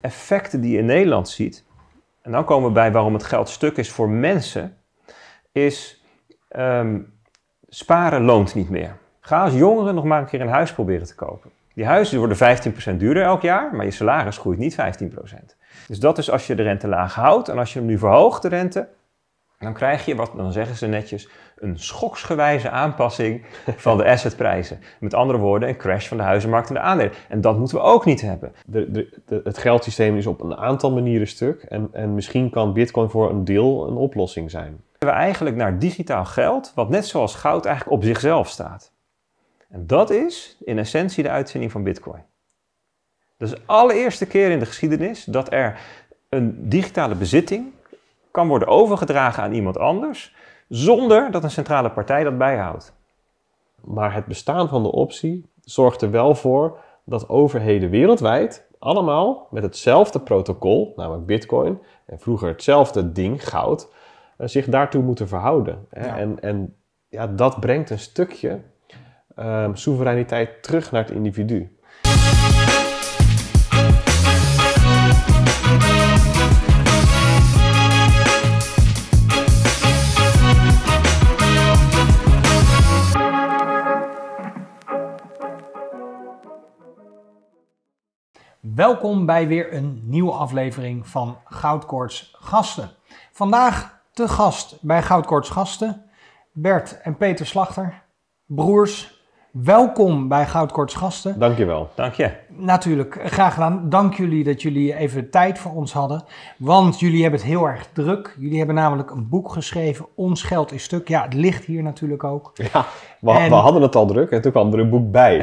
effecten die je in Nederland ziet, en dan komen we bij waarom het geld stuk is voor mensen, is um, sparen loont niet meer. Ga als jongeren nog maar een keer een huis proberen te kopen. Die huizen worden 15% duurder elk jaar, maar je salaris groeit niet 15%. Dus dat is als je de rente laag houdt. En als je hem nu verhoogt, de rente, en dan krijg je, wat dan zeggen ze netjes, een schoksgewijze aanpassing van de assetprijzen. Met andere woorden, een crash van de huizenmarkt en de aandelen. En dat moeten we ook niet hebben. De, de, het geldsysteem is op een aantal manieren stuk. En, en misschien kan Bitcoin voor een deel een oplossing zijn. We eigenlijk naar digitaal geld, wat net zoals goud eigenlijk op zichzelf staat. En dat is in essentie de uitzending van Bitcoin. Dat is de allereerste keer in de geschiedenis dat er een digitale bezitting kan worden overgedragen aan iemand anders zonder dat een centrale partij dat bijhoudt. Maar het bestaan van de optie zorgt er wel voor dat overheden wereldwijd allemaal met hetzelfde protocol, namelijk Bitcoin, en vroeger hetzelfde ding, goud, eh, zich daartoe moeten verhouden. En, en ja, dat brengt een stukje ehm, soevereiniteit terug naar het individu. Welkom bij weer een nieuwe aflevering van Goudkoorts Gasten. Vandaag te gast bij Goudkoorts Gasten Bert en Peter Slachter, broers Welkom bij Goudkorts Gasten. Dankjewel. Dank je. Natuurlijk, eh, graag gedaan. Dank jullie dat jullie even tijd voor ons hadden. Want jullie hebben het heel erg druk. Jullie hebben namelijk een boek geschreven, Ons Geld is Stuk. Ja, het ligt hier natuurlijk ook. Ja, we, hadden het al druk en toen kwam er een boek bij.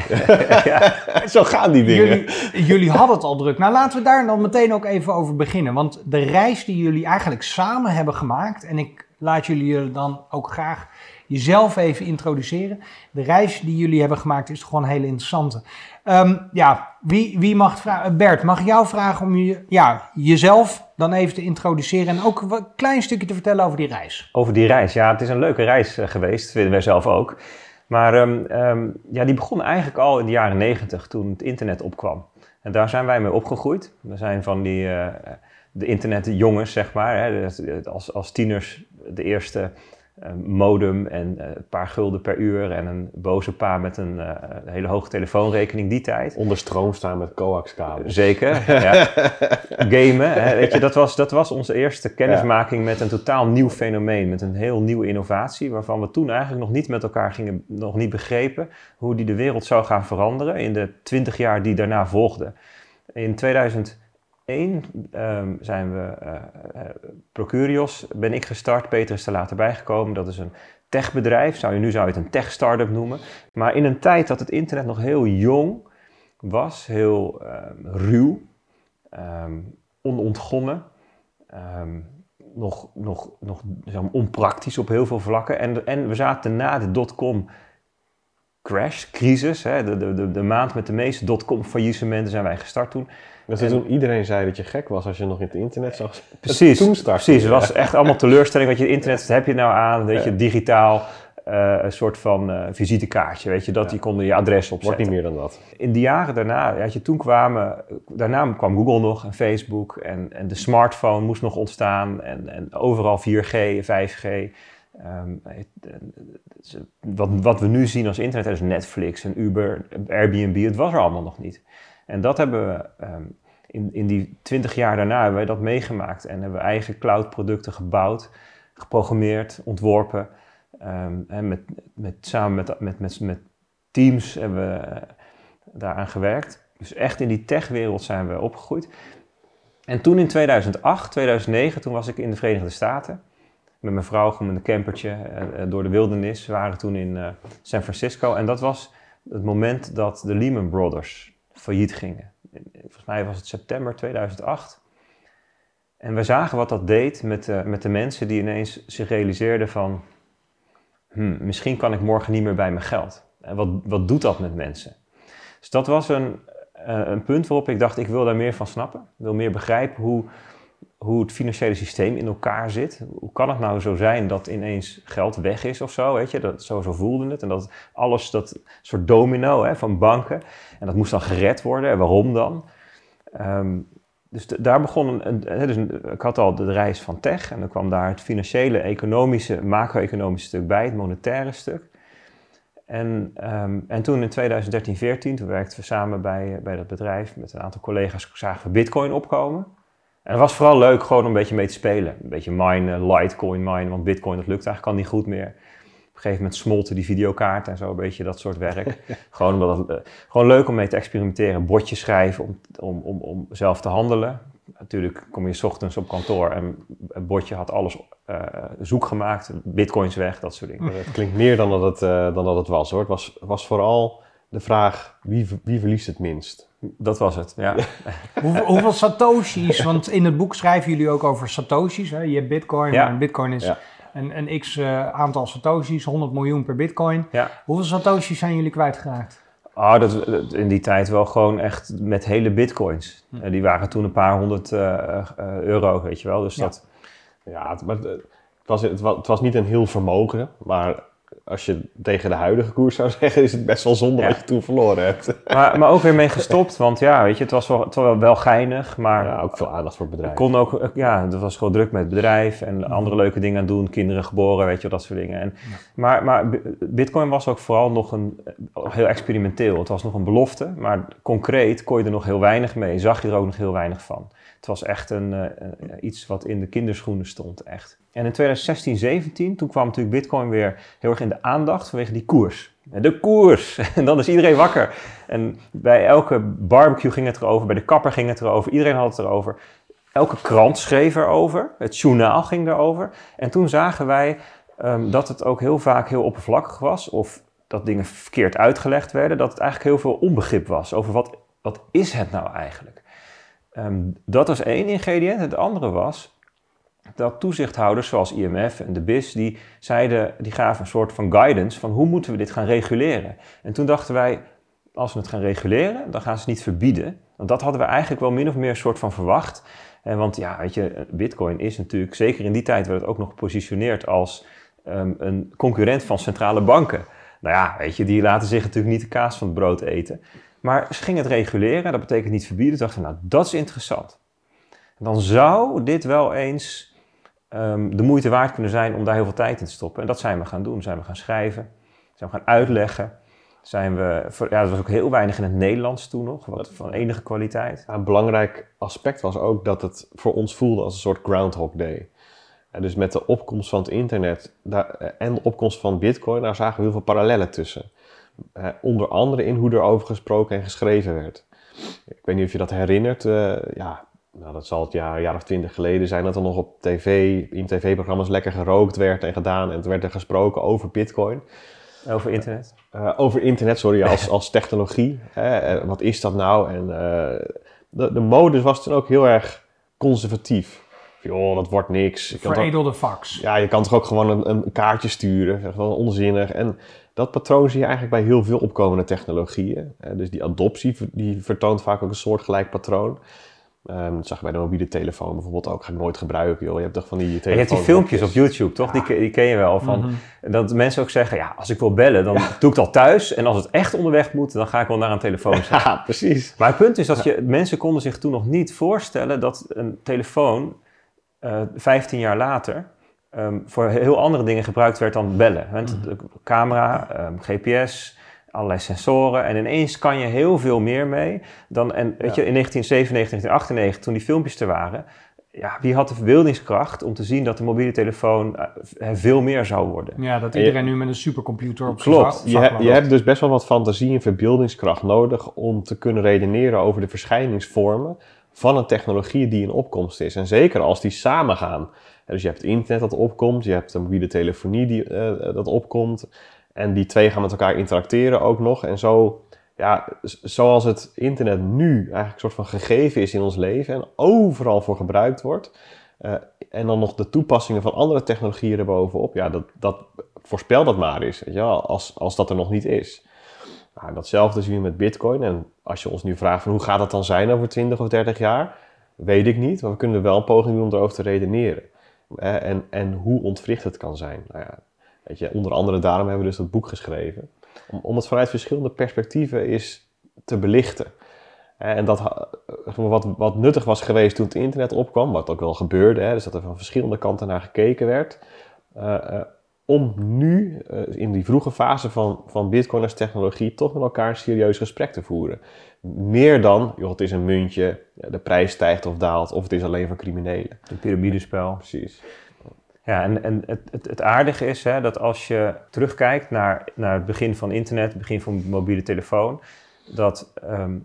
zo gaan die dingen. Jullie, jullie hadden het al druk. Nou, laten we daar dan meteen ook even over beginnen. Want de reis die jullie eigenlijk samen hebben gemaakt... en ik laat jullie jullie dan ook graag jezelf even introduceren. De reis die jullie hebben gemaakt is gewoon heel interessant. Ehm, ja, wie, wie mag vragen? Eh, Bert, mag ik jou vragen om je, ja, jezelf dan even te introduceren en ook een klein stukje te vertellen over die reis? Over die reis, ja, het is een leuke reis eh, geweest, vinden wij zelf ook. Maar ehm, ehm, ja, die begon eigenlijk al in de jaren negentig toen het internet opkwam. En daar zijn wij mee opgegroeid. We zijn van die, uh, de internetjongens, zeg maar. Hè, als, als tieners de eerste modem en eh, een paar gulden per uur en een boze pa met eh, een hele hoge telefoonrekening die tijd. Onder stroom staan met coaxkabels. Zeker, ja. Gamen, hè, weet je, dat was, dat was onze eerste kennismaking met een totaal nieuw fenomeen, met een heel nieuwe innovatie, waarvan we toen eigenlijk nog niet met elkaar gingen, nog niet begrepen hoe die de wereld zou gaan veranderen in de twintig jaar die daarna volgden. In 2000 Eén ehm, zijn we uh, Procurios, ben ik gestart. Peter is er later bijgekomen. Dat is een techbedrijf. Zou je, nu zou je het een tech-startup noemen. Maar in een tijd dat het internet nog heel jong was, heel ehm, ruw, ehm, onontgonnen, nog, nog, nog onpraktisch op heel veel vlakken. En, en we zaten na de dotcom crash, crisis, hè, de, de, de, de maand met de meeste dotcom faillissementen zijn wij gestart toen. Dat toen iedereen zei dat je gek was als je nog in het internet zag. Precies, toen precies. Het was echt allemaal teleurstelling. dat je internet, wat heb je nou aan? Weet je, digitaal. Eh, een soort van eh, visitekaartje, weet je, dat die konden je adres op. Wordt niet meer dan dat. In de jaren daarna, ja, je, toen kwamen, daarna kwam Google nog en Facebook en, en de smartphone moest nog ontstaan en, en overal 4G, 5G. Ehm, wat, wat we nu zien als internet, dus Netflix en Uber, Airbnb, het was er allemaal nog niet. En dat hebben we ehm, in, in die twintig jaar daarna hebben wij dat meegemaakt en hebben we eigen cloud producten gebouwd, geprogrammeerd, ontworpen. en ehm, met, met, samen met, met, met, teams hebben we eh, daaraan gewerkt. Dus echt in die techwereld zijn we opgegroeid. En toen in 2008, 2009, toen was ik in de Verenigde Staten. Met mijn vrouw gewoon in een campertje eh, eh, door de wildernis. We waren toen in San Francisco. En dat was het moment dat de Lehman Brothers failliet gingen. Volgens mij was het september 2008. En we zagen wat dat deed met, met de mensen die ineens zich realiseerden van... Hmm, misschien kan ik morgen niet meer bij mijn geld. En wat, wat doet dat met mensen? Dus dat was een, eh, een punt waarop ik dacht, ik wil daar meer van snappen. Ik wil meer begrijpen hoe hoe het financiële systeem in elkaar zit. Hoe kan het nou zo zijn dat ineens geld weg is of zo? Weet je? Dat, zo, zo voelde het. En dat alles, dat soort domino hè, van banken. En dat moest dan gered worden. En waarom dan? Ehm, dus daar begon een, dus Ik had al de reis van tech. En dan kwam daar het financiële, economische, macro-economische stuk bij, het monetaire stuk. En, ehm, en toen in 2013, 14, toen werkten we samen bij, bij dat bedrijf met een aantal collega's, zagen we Bitcoin opkomen. En het was vooral leuk gewoon een beetje mee te spelen. Een beetje minen, Litecoin minen, want Bitcoin dat lukt eigenlijk al niet goed meer. Op een gegeven moment smolten die videokaarten en zo, een beetje dat soort werk. gewoon, omdat het, eh, gewoon leuk om mee te experimenteren, bordjes schrijven om, om, om, om zelf te handelen. Natuurlijk kom je s ochtends op kantoor en het bordje had alles eh, zoek gemaakt, bitcoins weg, dat soort dingen. Het klinkt meer dan dat het, eh, dan dat het was hoor. Het was, was vooral de vraag wie, wie verliest het minst. Dat was het, ja. hoeveel satoshis? Want in het boek schrijven jullie ook over satoshis. Hè? Je hebt bitcoin, ja. maar bitcoin is ja. een, een x eh, aantal satoshis, 100 miljoen per bitcoin. Ja. Hoeveel satoshis zijn jullie kwijtgeraakt? Ah, dat, in die tijd wel gewoon echt met hele bitcoins. Hm. Eh, die waren toen een paar honderd eh, euro, weet je wel. Dus dat... Ja, maar was, het, was, het was niet een heel vermogen, maar als je tegen de huidige koers zou zeggen, is het best wel zonde wat je toen verloren hebt. Maar, maar ook weer mee gestopt, want ja, weet je, het was wel, wel geinig, maar... Ja, ook veel aandacht voor het bedrijf. kon ook, eh, ja, het was gewoon druk met het bedrijf en andere leuke dingen aan doen, kinderen geboren, weet je, dat soort dingen. En, maar, maar bitcoin was ook vooral nog een, heel experimenteel. Het was nog een belofte, maar concreet kon je er nog heel weinig mee, zag je er ook nog heel weinig van. Het was echt een, eh, eh, iets wat in de kinderschoenen stond, echt. En in 2016, 17, toen kwam natuurlijk Bitcoin weer heel erg in de aandacht vanwege die koers. De koers! En dan is iedereen wakker. En bij elke barbecue ging het erover, bij de kapper ging het erover, iedereen had het erover. Elke krant schreef erover, het journaal ging erover. En toen zagen wij ehm, dat het ook heel vaak heel oppervlakkig was, of dat dingen verkeerd uitgelegd werden, dat het eigenlijk heel veel onbegrip was over wat, wat is het nou eigenlijk. Ehm, dat was één ingrediënt. Het andere was dat toezichthouders zoals IMF en de BIS, die, zeiden, die gaven een soort van guidance van hoe moeten we dit gaan reguleren. En toen dachten wij, als we het gaan reguleren, dan gaan ze het niet verbieden. Want dat hadden we eigenlijk wel min of meer een soort van verwacht. En want ja, weet je, bitcoin is natuurlijk, zeker in die tijd werd het ook nog gepositioneerd als ehm, een concurrent van centrale banken. Nou ja, weet je, die laten zich natuurlijk niet de kaas van het brood eten. Maar ze gingen het reguleren, dat betekent niet verbieden. Dachten, nou, dat is interessant. Dan zou dit wel eens ehm, de moeite waard kunnen zijn om daar heel veel tijd in te stoppen. En dat zijn we gaan doen. Zijn we gaan schrijven, zijn we gaan uitleggen. Zijn we, ja, dat was ook heel weinig in het Nederlands toen nog, wat van enige kwaliteit. een belangrijk aspect was ook dat het voor ons voelde als een soort Groundhog Day. En dus met de opkomst van het internet daar, eh, en de opkomst van Bitcoin, daar zagen we heel veel parallellen tussen onder andere in hoe er over gesproken en geschreven werd. Ik weet niet of je dat herinnert. Eh, ja, nou, dat zal het jaar, jaar of twintig geleden zijn dat er nog op tv, in tv-programma's lekker gerookt werd en gedaan. En het werd er gesproken over bitcoin. Over internet? Eh, eh, over internet, sorry, als, als technologie. Hè? wat is dat nou? En de, de modus was toen ook heel erg conservatief. Joh, dat wordt niks. Veredelde fax. Ja, je kan toch ook gewoon een, een kaartje sturen. Gewoon onzinnig. En dat patroon zie je eigenlijk bij heel veel opkomende technologieën. Eh, dus die adoptie die vertoont vaak ook een soortgelijk patroon. Ehm, dat zag je bij de mobiele telefoon bijvoorbeeld ook. Ga ik nooit gebruiken, joh. Je hebt toch van die telefoon... Je hebt die filmpjes op YouTube, toch? Die, ken je wel. Van, mhm. Dat mensen ook zeggen, ja, als ik wil bellen, dan doe ik dat thuis. En als het echt onderweg moet, dan ga ik wel naar een telefoon Ja, precies. Maar het punt is dat je, mensen konden zich toen nog niet voorstellen dat een telefoon uh, eh, 15 jaar later Ehm, voor heel andere dingen gebruikt werd dan bellen. Want mhm. camera, ehm, GPS, allerlei sensoren. En ineens kan je heel veel meer mee dan. En weet je, in 1997, 1998, toen die filmpjes er waren. Ja, wie had de verbeeldingskracht om te zien dat de mobiele telefoon eh, veel meer zou worden? Ja, dat iedereen nu met een supercomputer op Klopt, je, je hebt dus best wel wat fantasie en verbeeldingskracht nodig om te kunnen redeneren over de verschijningsvormen van een technologie die in opkomst is. En zeker als die samengaan. Dus je hebt het internet dat opkomt, je hebt de mobiele telefonie die, eh, dat opkomt. En die twee gaan met elkaar interacteren ook nog. En zo, ja, zoals het internet nu eigenlijk een soort van gegeven is in ons leven en overal voor gebruikt wordt. Eh, en dan nog de toepassingen van andere technologieën erbovenop. Ja, dat, dat voorspel dat maar eens. als, als dat er nog niet is. Nou, datzelfde zien we met Bitcoin. En als je ons nu vraagt van hoe gaat dat dan zijn over 20 of 30 jaar, weet ik niet. Maar we kunnen wel een poging doen om erover te redeneren. En, en hoe ontwricht het kan zijn. Nou ja, weet je, onder andere daarom hebben we dus dat boek geschreven. Om, om het vanuit verschillende perspectieven is te belichten. En dat, eh, wat, wat nuttig was geweest toen het internet opkwam, wat ook wel gebeurde, hè, dus dat er van verschillende kanten naar gekeken werd, eh, eh, om nu eh, in die vroege fase van, van Bitcoin als technologie toch met elkaar een serieus gesprek te voeren. Meer dan, joh, het is een muntje, eh, de prijs stijgt of daalt, of het is alleen voor criminelen. Een piramidespel. Precies. Ja, en, en het, het, het aardige is hè, dat als je terugkijkt naar, naar het begin van internet, het begin van mobiele telefoon, dat, ehm,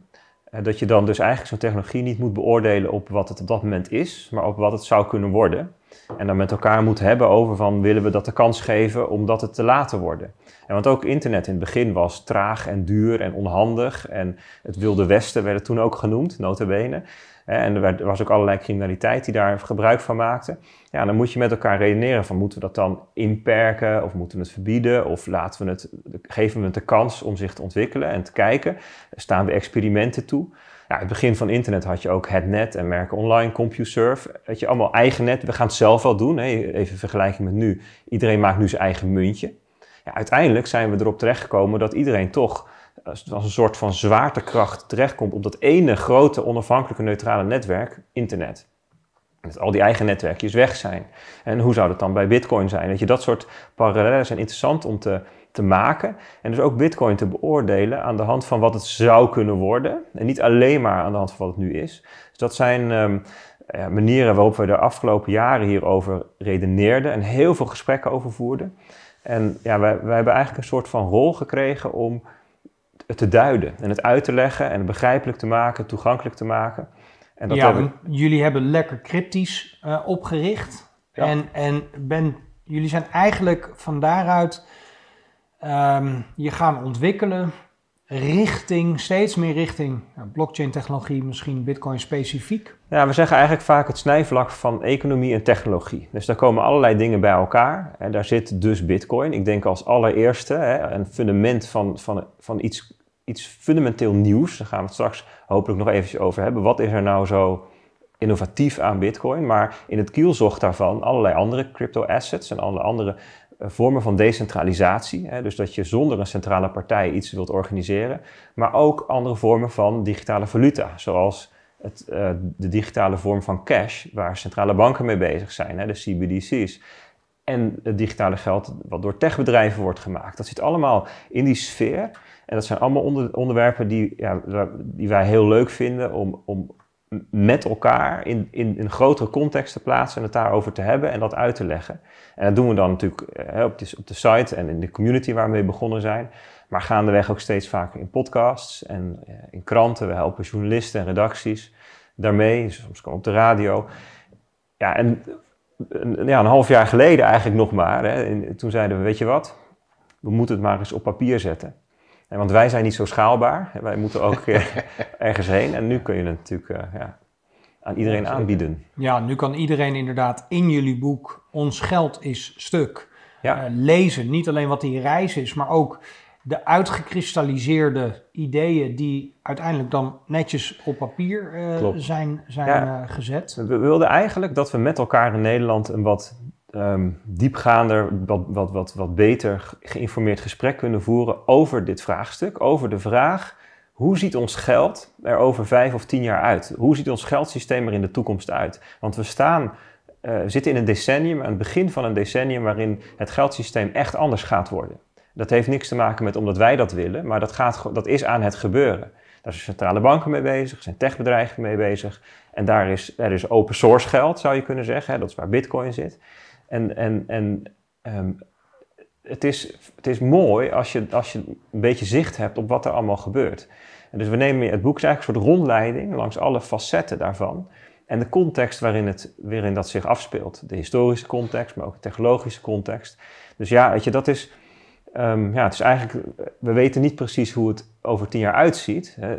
eh, dat je dan dus eigenlijk zo'n technologie niet moet beoordelen op wat het op dat moment is, maar op wat het zou kunnen worden. En dan met elkaar moet hebben over van willen we dat de kans geven om dat het te laten worden. En want ook internet in het begin was traag en duur en onhandig. En het Wilde Westen werd het toen ook genoemd, notabene. En er was ook allerlei criminaliteit die daar gebruik van maakte. Ja, dan moet je met elkaar redeneren van moeten we dat dan inperken of moeten we het verbieden of laten we het, geven we het de kans om zich te ontwikkelen en te kijken. Staan we experimenten toe? ja, het begin van internet had je ook het net en merken online, CompuServe. dat je allemaal eigen net. We gaan het zelf wel doen. Hè? Even vergelijking met nu. Iedereen maakt nu zijn eigen muntje. Ja, uiteindelijk zijn we erop terechtgekomen dat iedereen toch eh, als een soort van zwaartekracht terechtkomt op dat ene grote onafhankelijke neutrale netwerk, internet. Dat al die eigen netwerkjes weg zijn. En hoe zou dat dan bij Bitcoin zijn? Dat je dat soort parallellen zijn interessant om te, te maken. En dus ook Bitcoin te beoordelen aan de hand van wat het zou kunnen worden. En niet alleen maar aan de hand van wat het nu is. Dus dat zijn ehm, ja, manieren waarop we de afgelopen jaren hierover redeneerden en heel veel gesprekken over voerden. En ja, wij, wij hebben eigenlijk een soort van rol gekregen om het te duiden en het uit te leggen en het begrijpelijk te maken, toegankelijk te maken. En dat ja, jullie hebben lekker cryptisch eh, opgericht. En, en ben, jullie zijn eigenlijk van daaruit Ehm, je gaan ontwikkelen richting, steeds meer richting nou, blockchain technologie, misschien bitcoin specifiek? Ja, we zeggen eigenlijk vaak het snijvlak van economie en technologie. Dus daar komen allerlei dingen bij elkaar en daar zit dus bitcoin. Ik denk als allereerste hè, een fundament van, van, van iets, iets fundamenteel nieuws. Daar gaan we het straks hopelijk nog eventjes over hebben. Wat is er nou zo innovatief aan Bitcoin, maar in het kielzog daarvan allerlei andere crypto assets en alle andere eh, vormen van decentralisatie. Hè, dus dat je zonder een centrale partij iets wilt organiseren. Maar ook andere vormen van digitale valuta, zoals het, eh, de digitale vorm van cash, waar centrale banken mee bezig zijn, hè, de CBDC's. En het digitale geld wat door techbedrijven wordt gemaakt. Dat zit allemaal in die sfeer. En dat zijn allemaal onder, onderwerpen die, ja, die wij heel leuk vinden om, om met elkaar in, in een grotere context te plaatsen en het daarover te hebben en dat uit te leggen. En dat doen we dan natuurlijk hè, eh, op, de, op de site en in de community waar we mee begonnen zijn. Maar gaandeweg ook steeds vaker in podcasts en eh, in kranten. We helpen journalisten en redacties daarmee, dus soms kan op de radio. Ja, en een, ja, een half jaar geleden eigenlijk nog maar, hè, toen zeiden we, weet je wat, we moeten het maar eens op papier zetten want wij zijn niet zo schaalbaar. Wij moeten ook eh, ergens heen. En nu kun je het natuurlijk eh, ja, aan iedereen aanbieden. Ja, nu kan iedereen inderdaad in jullie boek Ons geld is stuk ja. Eh, lezen. Niet alleen wat die reis is, maar ook de uitgekristalliseerde ideeën die uiteindelijk dan netjes op papier zijn, zijn gezet. We wilden eigenlijk dat we met elkaar in Nederland een wat um, diepgaander, wat, wat, wat, wat beter geïnformeerd gesprek kunnen voeren over dit vraagstuk. Over de vraag, hoe ziet ons geld er over vijf of tien jaar uit? Hoe ziet ons geldsysteem er in de toekomst uit? Want we staan... Uh, zitten in een decennium, aan het begin van een decennium, waarin het geldsysteem echt anders gaat worden. Dat heeft niks te maken met omdat wij dat willen, maar dat, gaat, dat is aan het gebeuren. Daar zijn centrale banken mee bezig, zijn techbedrijven mee bezig. En daar is, er is open source geld, zou je kunnen zeggen. Hè, dat is waar Bitcoin zit. En, en, en ehm, het, is, het is mooi als je, als je een beetje zicht hebt op wat er allemaal gebeurt. En dus we nemen het boek is eigenlijk een soort rondleiding langs alle facetten daarvan. En de context waarin, het, waarin dat zich afspeelt. De historische context, maar ook de technologische context. Dus ja, weet je, dat is. Ehm, ja, het is eigenlijk, we weten niet precies hoe het over tien jaar uitziet. Hè?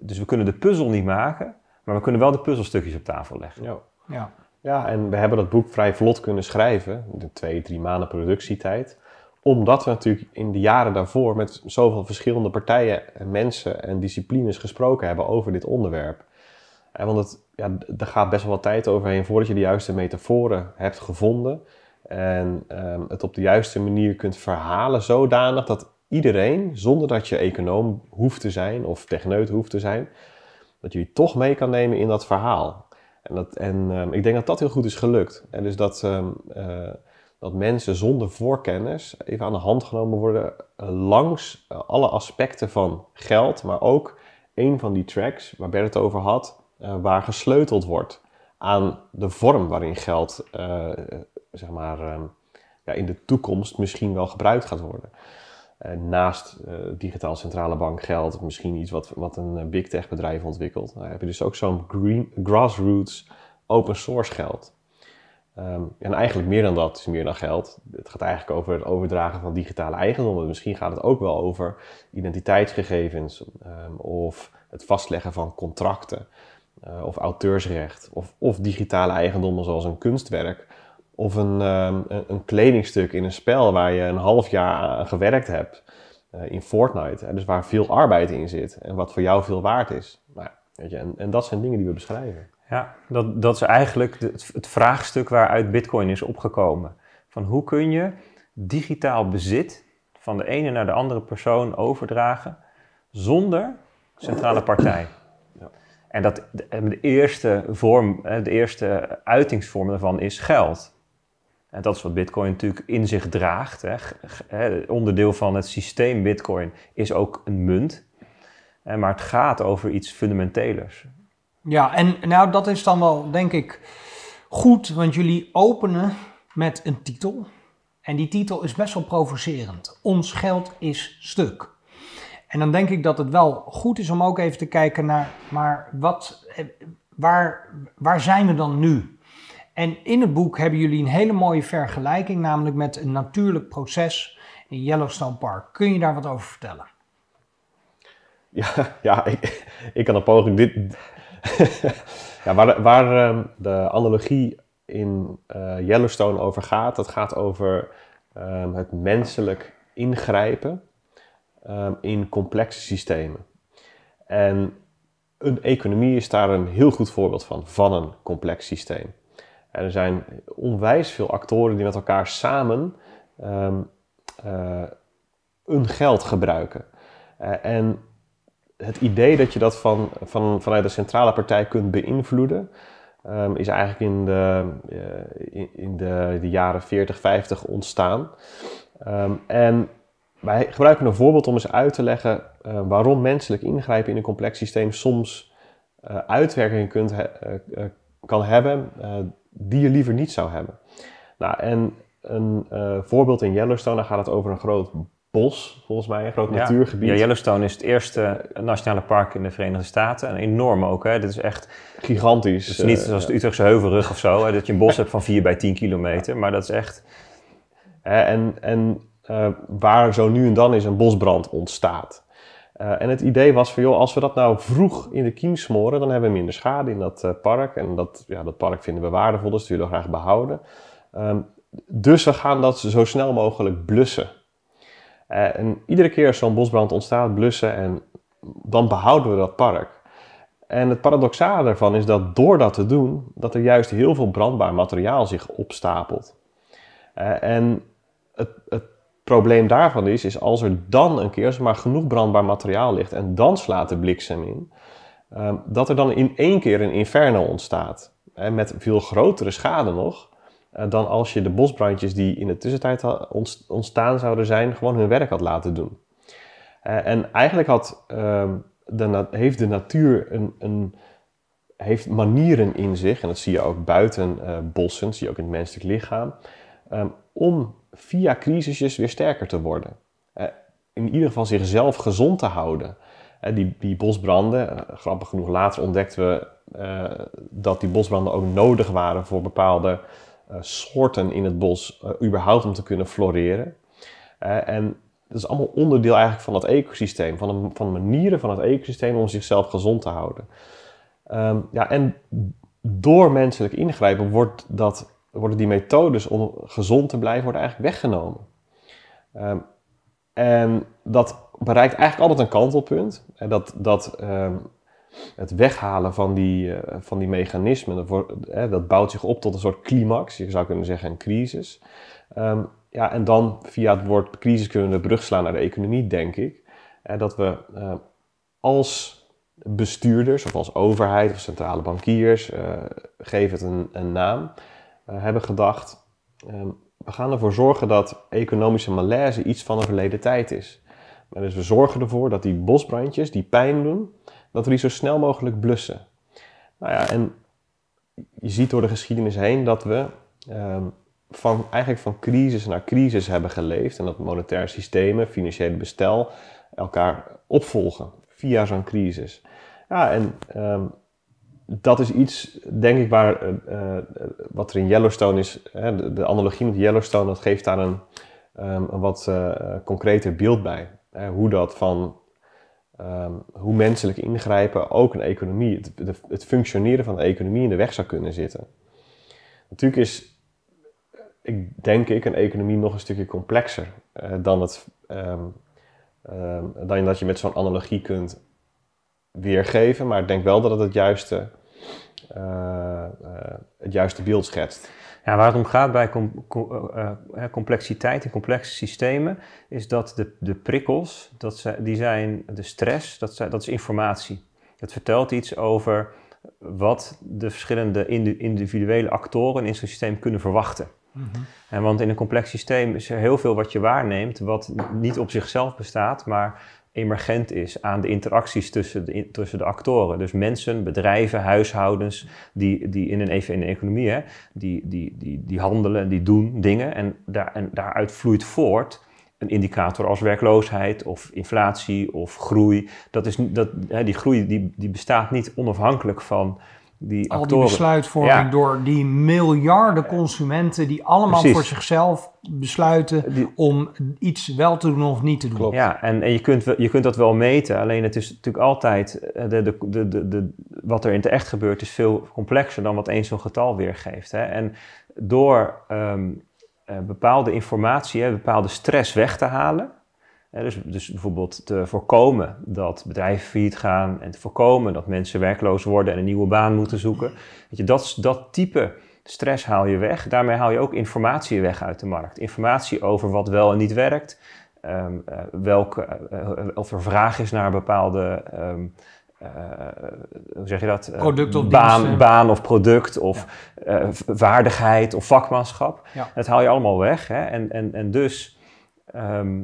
Dus we kunnen de puzzel niet maken, maar we kunnen wel de puzzelstukjes op tafel leggen. Ja. ja. Ja, en we hebben dat boek vrij vlot kunnen schrijven, de twee, drie maanden productietijd. Omdat we natuurlijk in de jaren daarvoor met zoveel verschillende partijen en mensen en disciplines gesproken hebben over dit onderwerp. En want het, ja, er gaat best wel wat tijd overheen voordat je de juiste metaforen hebt gevonden. En ehm, het op de juiste manier kunt verhalen zodanig dat iedereen, zonder dat je econoom hoeft te zijn of techneut hoeft te zijn, dat jullie toch mee kan nemen in dat verhaal. En, dat, en ehm, ik denk dat dat heel goed is gelukt. En dus dat, ehm, eh, dat mensen zonder voorkennis even aan de hand genomen worden eh, langs eh, alle aspecten van geld, maar ook een van die tracks waar Bert het over had, waar gesleuteld wordt aan de vorm waarin geld zeg maar, ehm, ja, in de toekomst misschien wel gebruikt gaat worden. Eh, naast eh, digitaal centrale bank geld, misschien iets wat, wat een eh, big tech bedrijf ontwikkelt. Nou, heb je dus ook zo'n green, grassroots open source geld. Ehm, en eigenlijk meer dan dat, is meer dan geld. Het gaat eigenlijk over het overdragen van digitale eigendommen. Misschien gaat het ook wel over identiteitsgegevens ehm, of het vastleggen van contracten of auteursrecht of, of digitale eigendommen zoals een kunstwerk of ehm, een, een kledingstuk in een spel waar je een half jaar aan gewerkt hebt eh, in Fortnite. Hè, dus waar veel arbeid in zit en wat voor jou veel waard is. Nou weet je, en, en dat zijn dingen die we beschrijven. Ja, dat, dat is eigenlijk het, vraagstuk waaruit Bitcoin is opgekomen. Van hoe kun je digitaal bezit van de ene naar de andere persoon overdragen zonder centrale partij? En dat, de, eerste vorm, de eerste uitingsvorm daarvan is geld. En dat is wat Bitcoin natuurlijk in zich draagt. Hè. onderdeel van het systeem Bitcoin is ook een munt. Maar het gaat over iets fundamentelers. Ja, en nou, dat is dan wel, denk ik, goed, want jullie openen met een titel. En die titel is best wel provocerend. Ons geld is stuk. En dan denk ik dat het wel goed is om ook even te kijken naar, maar wat, eh, waar, waar zijn we dan nu? En in het boek hebben jullie een hele mooie vergelijking, namelijk met een natuurlijk proces in Yellowstone Park. Kun je daar wat over vertellen? Ja, ja ik, kan een poging. Dit, ja, waar, waar ehm, de analogie in eh, Yellowstone over gaat, dat gaat over ehm, het menselijk ingrijpen ehm, in complexe systemen. En een economie is daar een heel goed voorbeeld van, van een complex systeem er zijn onwijs veel actoren die met elkaar samen um, ehm, hun eh, geld gebruiken. Eh, en het idee dat je dat van, van, vanuit de centrale partij kunt beïnvloeden, ehm, is eigenlijk in de, eh, in, de, de, jaren 40, 50 ontstaan. Ehm, en wij gebruiken een voorbeeld om eens uit te leggen waarom menselijk ingrijpen in een complex systeem soms uitwerking kunt, kan hebben die je liever niet zou hebben. Nou, en een eh, voorbeeld in Yellowstone, daar gaat het over een groot bos, volgens mij, een groot natuurgebied. Ja, Yellowstone is het eerste nationale park in de Verenigde Staten. En enorm ook, hè. Dit is echt... Gigantisch. Het is niet eh, zoals de Utrechtse Heuvelrug of zo, hè, dat je een bos hebt van 4 bij 10 kilometer. Maar dat is echt... En, en eh, waar zo nu en dan is een bosbrand ontstaat. Eh, en het idee was van, joh, als we dat nou vroeg in de kiem smoren, dan hebben we minder schade in dat eh, park. En dat, ja, dat park vinden we waardevol, dus dat willen we graag behouden. Ehm, dus we gaan dat zo snel mogelijk blussen. Eh, en iedere keer als zo'n bosbrand ontstaat, blussen en dan behouden we dat park. En het paradoxale daarvan is dat door dat te doen, dat er juist heel veel brandbaar materiaal zich opstapelt. en het, het probleem daarvan is, is als er dan een keer maar genoeg brandbaar materiaal ligt en dan slaat de bliksem in, ehm, dat er dan in één keer een inferno ontstaat. met veel grotere schade nog eh, dan als je de bosbrandjes die in de tussentijd ontstaan zouden zijn, gewoon hun werk had laten doen. Eh, en eigenlijk had, ehm, heeft de natuur een, een, heeft manieren in zich, en dat zie je ook buiten eh, bossen, zie je ook in het menselijk lichaam, um, om via crisisjes weer sterker te worden. Eh, in ieder geval zichzelf gezond te houden. Eh, die, die bosbranden, eh, grappig genoeg, later ontdekten we dat die bosbranden ook nodig waren voor bepaalde soorten in het bos, überhaupt om te kunnen floreren. en dat is allemaal onderdeel eigenlijk van het ecosysteem, van de, van manieren van het ecosysteem om zichzelf gezond te houden. Ehm, ja, en door menselijk ingrijpen wordt dat worden die methodes om gezond te blijven worden eigenlijk weggenomen. Ehm, en dat bereikt eigenlijk altijd een kantelpunt. En dat, dat ehm, het weghalen van die, eh, van die mechanismen, dat, eh, dat, bouwt zich op tot een soort climax. Je zou kunnen zeggen een crisis. Ehm, ja, en dan via het woord crisis kunnen we de brug slaan naar de economie, denk ik. Eh, dat we als bestuurders of als overheid of centrale bankiers, uh, geef het een, een naam... Eh, hebben gedacht, ehm, we gaan ervoor zorgen dat economische malaise iets van een verleden tijd is. dus we zorgen ervoor dat die bosbrandjes die pijn doen, dat we die zo snel mogelijk blussen. Nou ja, en je ziet door de geschiedenis heen dat we ehm, van, eigenlijk van crisis naar crisis hebben geleefd. En dat monetaire systemen, financiële bestel elkaar opvolgen via zo'n crisis. Ja, en ehm, dat is iets, denk ik, waar, eh, eh, wat er in Yellowstone is. Hè, de, analogie met Yellowstone, dat geeft daar een, ehm, een wat eh, concreter beeld bij. Hè, hoe dat van ehm, hoe menselijk ingrijpen ook een economie, het, het, functioneren van de economie in de weg zou kunnen zitten. Natuurlijk is, ik, denk ik, een economie nog een stukje complexer dan, ehm, dan dat je met zo'n analogie kunt weergeven, maar ik denk wel dat het het juiste, eh, eh, het juiste beeld schetst. Ja, waar het om gaat bij eh, complexiteit in complexe systemen, is dat de, de prikkels, dat ze, die zijn de stress, dat, ze dat is informatie. Het vertelt iets over wat de verschillende individuele actoren in zo'n systeem kunnen verwachten. Mhm. En want in een complex systeem is er heel veel wat je waarneemt, wat niet op zichzelf bestaat, maar emergent is aan de interacties tussen de, tussen de actoren. Dus mensen, bedrijven, huishoudens die, die in, een, even in economie, hè, die, die, die, die handelen, die doen dingen en, daar, en daaruit vloeit voort een indicator als werkloosheid of inflatie of groei. Dat is, dat, hè, die groei die, die bestaat niet onafhankelijk van die Al die besluitvorming door die miljarden consumenten die allemaal voor zichzelf besluiten om iets wel te doen of niet te doen. Klopt. Ja, en, en je, kunt, je kunt dat wel meten, alleen het is natuurlijk altijd, eh, de, de, de, de, wat er in het echt gebeurt is veel complexer dan wat eens zo'n getal weergeeft. Hè. En door ehm, eh, bepaalde informatie, hè, bepaalde stress weg te halen, dus, dus bijvoorbeeld te voorkomen dat bedrijven failliet gaan en te voorkomen dat mensen werkloos worden en een nieuwe baan moeten zoeken. Weet je, dat, dat type stress haal je weg. Daarmee haal je ook informatie weg uit de markt. Informatie over wat wel en niet werkt. Ehm, eh, welke, eh, eh, of er vraag is naar bepaalde. Ehm, hoe zeg je dat? Product of baan, baan of product of ja. vaardigheid of vakmanschap. Dat haal je allemaal weg. Hè? En, en, en dus ehm,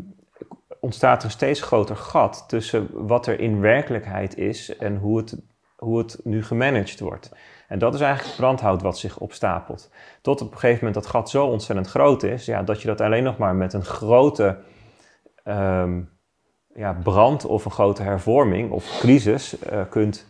ontstaat een steeds groter gat tussen wat er in werkelijkheid is en hoe het, hoe het nu gemanaged wordt. En dat is eigenlijk het brandhout wat zich opstapelt. Tot op een gegeven moment dat gat zo ontzettend groot is, ja, dat je dat alleen nog maar met een grote ehm, ja, brand of een grote hervorming of crisis eh, kunt,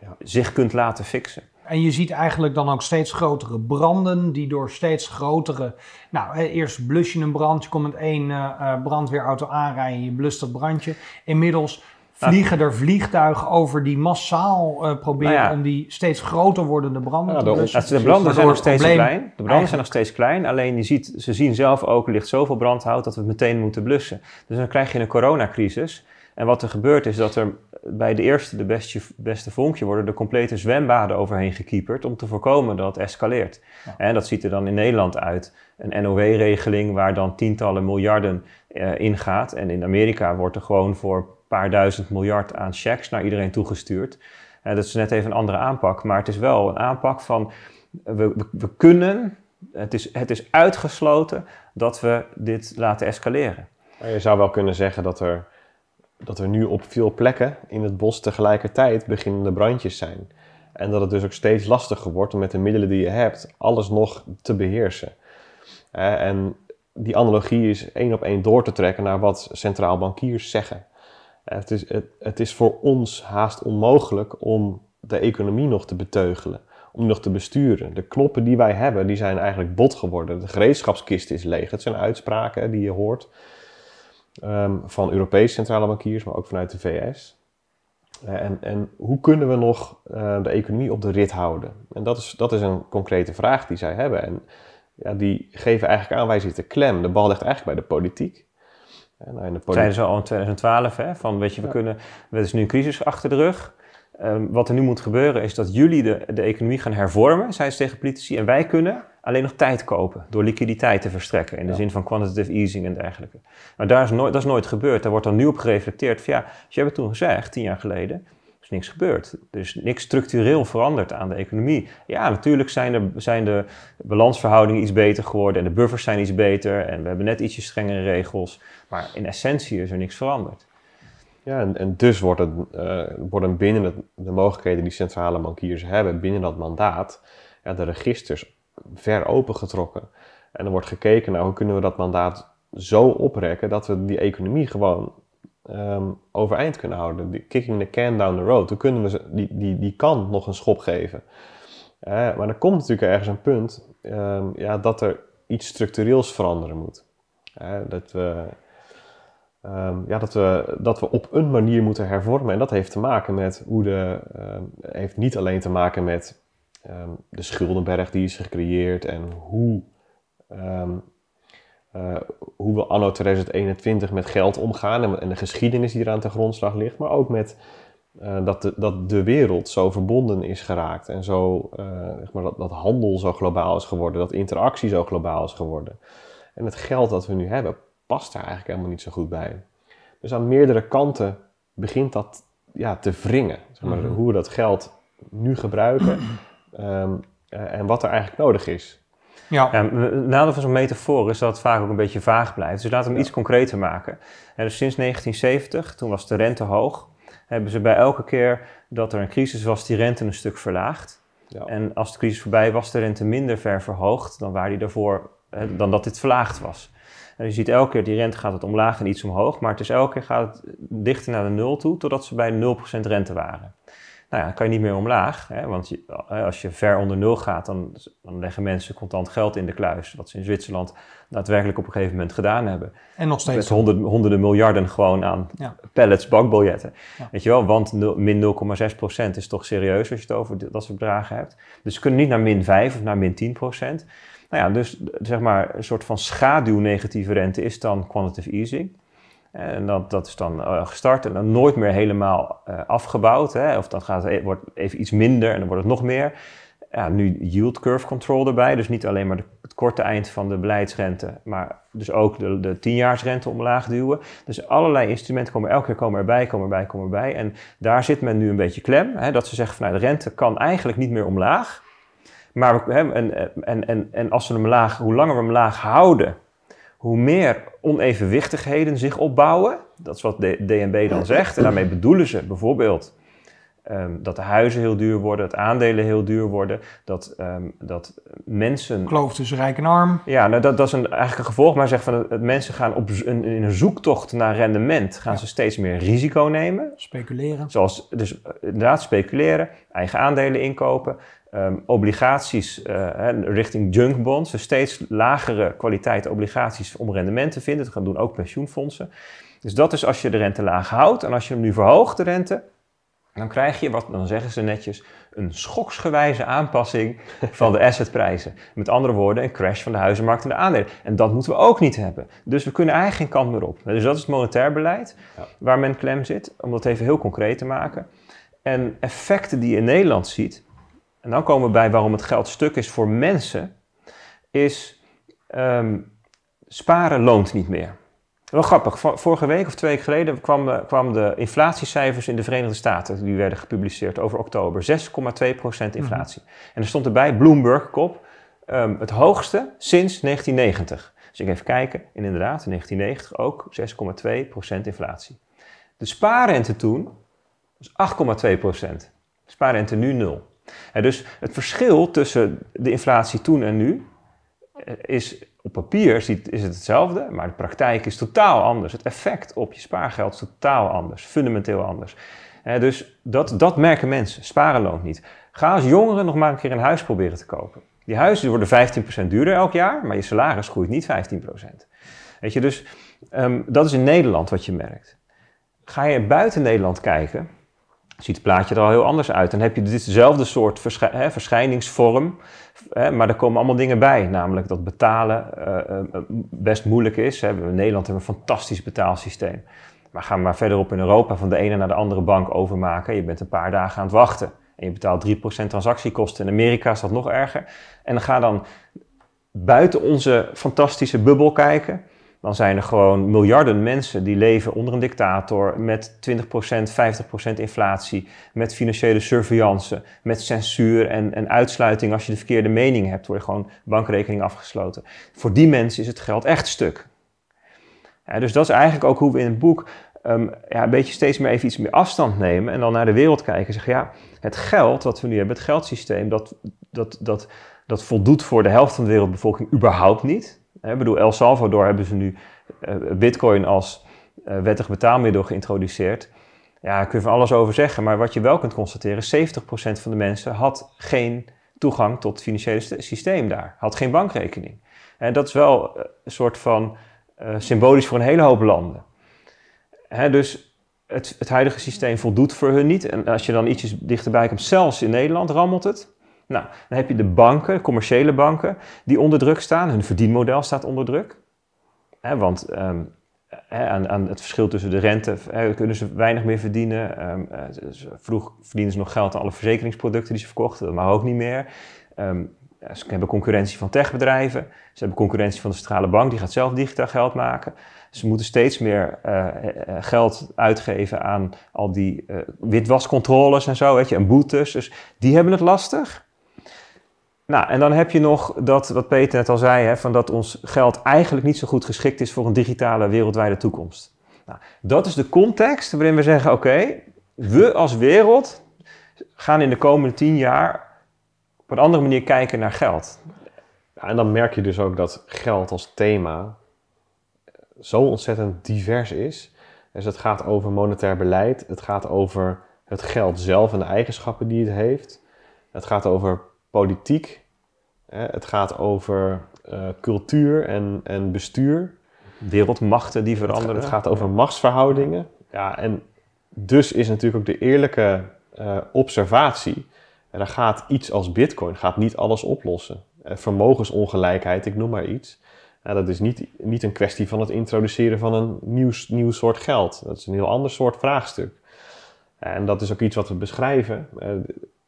ja. zich kunt laten fixen. En je ziet eigenlijk dan ook steeds grotere branden die door steeds grotere... Nou, eerst blus je een brand, je komt met één eh, eh, brandweerauto aanrijden, je blust dat brandje. Inmiddels vliegen er vliegtuigen over die massaal eh, proberen nou om die steeds groter wordende branden te blussen. De, branden zijn nog steeds klein. De branden zijn nog steeds klein. Alleen je ziet, ze zien zelf ook, er ligt zoveel brandhout dat we het meteen moeten blussen. Dus dan krijg je een coronacrisis. En wat er gebeurt is dat er bij de eerste, de beste, beste vonkje worden de complete zwembaden overheen gekieperd om te voorkomen dat het escaleert. En dat ziet er dan in Nederland uit. Een NOW-regeling waar dan tientallen miljarden eh, in En in Amerika wordt er gewoon voor een paar duizend miljard aan checks naar iedereen toegestuurd. En eh, dat is net even een andere aanpak, maar het is wel een aanpak van we, we, we kunnen, het is, het is uitgesloten dat we dit laten escaleren. Maar je zou wel kunnen zeggen dat er dat er nu op veel plekken in het bos tegelijkertijd beginnende brandjes zijn. En dat het dus ook steeds lastiger wordt om met de middelen die je hebt alles nog te beheersen. en die analogie is één op één door te trekken naar wat centraal bankiers zeggen. het, is, het, het is voor ons haast onmogelijk om de economie nog te beteugelen, om nog te besturen. De knoppen die wij hebben, die zijn eigenlijk bot geworden. De gereedschapskist is leeg. Het zijn uitspraken die je hoort. Ehm, van Europese centrale bankiers, maar ook vanuit de VS. Eh, en, en, hoe kunnen we nog eh, de economie op de rit houden? En dat is, dat is een concrete vraag die zij hebben. En ja, die geven eigenlijk aan, wij zitten klem. De bal ligt eigenlijk bij de politiek. We eh, nou, in ze al in 2012, hè? van weet je, we kunnen, er is nu een crisis achter de rug. Ehm, wat er nu moet gebeuren is dat jullie de, de economie gaan hervormen, zei ze tegen politici. En wij kunnen alleen nog tijd kopen door liquiditeit te verstrekken. In de zin van quantitative easing en dergelijke. Maar daar is nooit, dat is nooit gebeurd. Daar wordt dan nu op gereflecteerd van ja, hebt toen gezegd, tien jaar geleden, is niks gebeurd. Er is niks structureel veranderd aan de economie. Ja, natuurlijk zijn, er, zijn de balansverhoudingen iets beter geworden en de buffers zijn iets beter en we hebben net ietsje strengere regels. Maar in essentie is er niks veranderd. Ja, en, en dus wordt het, eh, worden binnen de mogelijkheden die centrale bankiers hebben, binnen dat mandaat, ja, de registers ver opengetrokken. En er wordt gekeken naar nou, hoe kunnen we dat mandaat zo oprekken dat we die economie gewoon ehm, overeind kunnen houden. Die kicking the can down the road. Hoe kunnen we die, die, die kan nog een schop geven? Eh, maar er komt natuurlijk ergens een punt ehm, ja, dat er iets structureels veranderen moet. Eh, dat we Ehm, ja, dat, we, dat we op een manier moeten hervormen. En dat heeft te maken met hoe de. Ehm, heeft niet alleen te maken met ehm, de schuldenberg die is gecreëerd en hoe. Uh, hoe we anno 2021 met geld omgaan en, en, de geschiedenis die eraan ten grondslag ligt, maar ook met eh, dat, de, dat de wereld zo verbonden is geraakt en zo, eh, zeg maar, dat, dat handel zo globaal is geworden, dat interactie zo globaal is geworden. En het geld dat we nu hebben past daar eigenlijk helemaal niet zo goed bij. Dus aan meerdere kanten begint dat ja, te wringen. Zeg maar, mhm. Hoe we dat geld nu gebruiken ehm, eh, en wat er eigenlijk nodig is. Ja. ja nadeel van zo'n metafoor is dat het vaak ook een beetje vaag blijft. Dus laten we hem iets concreter maken. dus sinds 1970, toen was de rente hoog, hebben ze bij elke keer dat er een crisis was, die rente een stuk verlaagd. Ja. En als de crisis voorbij was, de rente minder ver verhoogd dan waar die daarvoor, dan dat dit verlaagd was. En je ziet elke keer die rente gaat het omlaag en iets omhoog, maar het is elke keer gaat het dichter naar de nul toe, totdat ze bij 0% rente waren. Nou ja, dan kan je niet meer omlaag, hè, want eh, als je ver onder nul gaat, dan, dan, leggen mensen contant geld in de kluis, wat ze in Zwitserland daadwerkelijk op een gegeven moment gedaan hebben. En nog steeds. Met honderden, miljarden gewoon aan pellets pallets bankbiljetten. Weet je wel, want min 0,6% is toch serieus als je het over dat soort bedragen hebt. Dus ze kunnen niet naar min 5 of naar min 10%. Nou ja, dus zeg maar een soort van schaduwnegatieve rente is dan quantitative easing. En dat, dat is dan eh, gestart en dan nooit meer helemaal eh, afgebouwd. Hè? Of dan gaat het, e-, wordt even iets minder en dan wordt het nog meer. Ja, nu yield curve control erbij, dus niet alleen maar de, het korte eind van de beleidsrente, maar dus ook de, de tienjaarsrente omlaag duwen. Dus allerlei instrumenten komen elke keer komen erbij, komen erbij, komen erbij. En daar zit men nu een beetje klem, hè, dat ze zeggen van nou, de rente kan eigenlijk niet meer omlaag. Maar en, en, en, en als we hem laag, hoe langer we hem laag houden, hoe meer onevenwichtigheden zich opbouwen. Dat is wat de DNB dan zegt. En daarmee bedoelen ze bijvoorbeeld ehm, dat de huizen heel duur worden, dat aandelen heel duur worden, dat, ehm, dat mensen. Kloof tussen rijk en arm. Ja, nou, dat, dat is een, eigenlijk een gevolg. Maar zegt van dat mensen gaan op een, in een zoektocht naar rendement, gaan ze steeds meer risico nemen. Speculeren. Zoals dus eh, inderdaad speculeren, eigen aandelen inkopen. Ehm, obligaties eh, richting junk bonds, dus steeds lagere kwaliteit obligaties om rendement te vinden. Dat gaan doen ook pensioenfondsen. Dus dat is als je de rente laag houdt. En als je hem nu verhoogt, de rente, dan krijg je, wat dan zeggen ze netjes, een schoksgewijze aanpassing van de assetprijzen. Met andere woorden, een crash van de huizenmarkt en de aandelen. En dat moeten we ook niet hebben. Dus we kunnen eigenlijk geen kant meer op. Dus dat is het monetair beleid waar men klem zit, om dat even heel concreet te maken. En effecten die je in Nederland ziet, dan komen we bij waarom het geld stuk is voor mensen, is ehm, sparen loont niet meer. Wel grappig, vorige week of twee weken geleden eh, kwamen kwam de inflatiecijfers in de Verenigde Staten, die werden gepubliceerd over oktober, 6,2% mhm. inflatie. En er stond erbij, Bloomberg kop, ehm, het hoogste sinds 1990. Dus ik even kijken, inderdaad, in 1990 ook 6,2% inflatie. De spaarrente toen was 8,2%. Spaarrente nu 0 dus het verschil tussen de inflatie toen en nu eh, is op papier is het hetzelfde, maar de praktijk is totaal anders. Het effect op je spaargeld is totaal anders, fundamenteel anders. dus dat, dat merken mensen. Sparen loont niet. Ga als jongeren nog maar een keer een huis proberen te kopen. Die huizen worden 15% duurder elk jaar, maar je salaris groeit niet 15%. Weet je, dus ehm, dat is in Nederland wat je merkt. Ga je buiten Nederland kijken, ziet het plaatje er al heel anders uit. Dan heb je ditzelfde soort verschijningsvorm, maar er komen allemaal dingen bij. Namelijk dat betalen eh, eh, best moeilijk is. In Nederland hebben we een fantastisch betaalsysteem. Maar ga maar verderop in Europa van de ene naar de andere bank overmaken. Je bent een paar dagen aan het wachten. En je betaalt 3% transactiekosten. In Amerika is dat nog erger. En dan ga dan buiten onze fantastische bubbel kijken dan zijn er gewoon miljarden mensen die leven onder een dictator met 20%, 50% inflatie, met financiële surveillance, met censuur en, en uitsluiting. Als je de verkeerde mening hebt, word je gewoon bankrekening afgesloten. Voor die mensen is het geld echt stuk. dus dat is eigenlijk ook hoe we in het boek ehm, ja, een beetje steeds meer even iets meer afstand nemen en dan naar de wereld kijken en zeggen, ja, het geld wat we nu hebben, het geldsysteem, dat, dat, dat, dat voldoet voor de helft van de wereldbevolking überhaupt niet. Ik bedoel, El Salvador hebben ze nu eh, bitcoin als eh, wettig betaalmiddel geïntroduceerd. Ja, daar kun je van alles over zeggen, maar wat je wel kunt constateren, 70% van de mensen had geen toegang tot het financiële systeem daar, had geen bankrekening. En dat is wel eh, een soort van symbolisch voor een hele hoop landen. Hè, dus het, het huidige systeem voldoet voor hun niet. En als je dan ietsjes dichterbij komt, zelfs in Nederland rammelt het. Nou, dan heb je de banken, commerciële banken, die onder druk staan. Hun verdienmodel staat onder druk. want ehm, aan, aan, het verschil tussen de rente kunnen ze weinig meer verdienen. Um, ehm, eh, vroeg verdienen ze nog geld aan alle verzekeringsproducten die ze verkochten, dat mag ook niet meer. Ehm, ze hebben concurrentie van techbedrijven. Ze hebben concurrentie van de centrale bank, die gaat zelf digitaal geld maken. Ze moeten steeds meer eh, eh, geld uitgeven aan al die witwascontroles en zo, weet je, en boetes. Dus die hebben het lastig. Nou, en dan heb je nog dat, wat Peter net al zei, hè, van dat ons geld eigenlijk niet zo goed geschikt is voor een digitale wereldwijde toekomst. Nou, dat is de context waarin we zeggen: oké, we als wereld gaan in de komende tien jaar op een andere manier kijken naar geld. Ja, en dan merk je dus ook dat geld als thema zo ontzettend divers is. Dus het gaat over monetair beleid, het gaat over het geld zelf en de eigenschappen die het heeft. Het gaat over politiek, het gaat over eh, cultuur en, en bestuur. Wereldmachten die veranderen. Het, gaat over machtsverhoudingen. Ja, en dus is natuurlijk ook de eerlijke eh, observatie. En dan gaat iets als bitcoin gaat niet alles oplossen. Eh, vermogensongelijkheid, ik noem maar iets. Nou, dat is niet, niet een kwestie van het introduceren van een nieuw, nieuw soort geld. Dat is een heel ander soort vraagstuk. En dat is ook iets wat we beschrijven.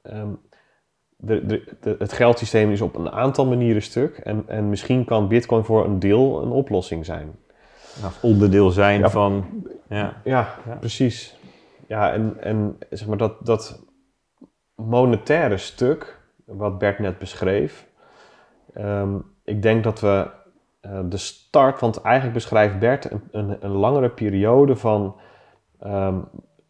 Ehm, de, het geldsysteem is op een aantal manieren stuk. En, en misschien kan Bitcoin voor een deel een oplossing zijn. onderdeel zijn van. Ja. ja, precies. Ja, en, en zeg maar dat, dat monetaire stuk, wat Bert net beschreef. Ehm, ik denk dat we eh, de start, want eigenlijk beschrijft Bert een, een, langere periode van. Ehm,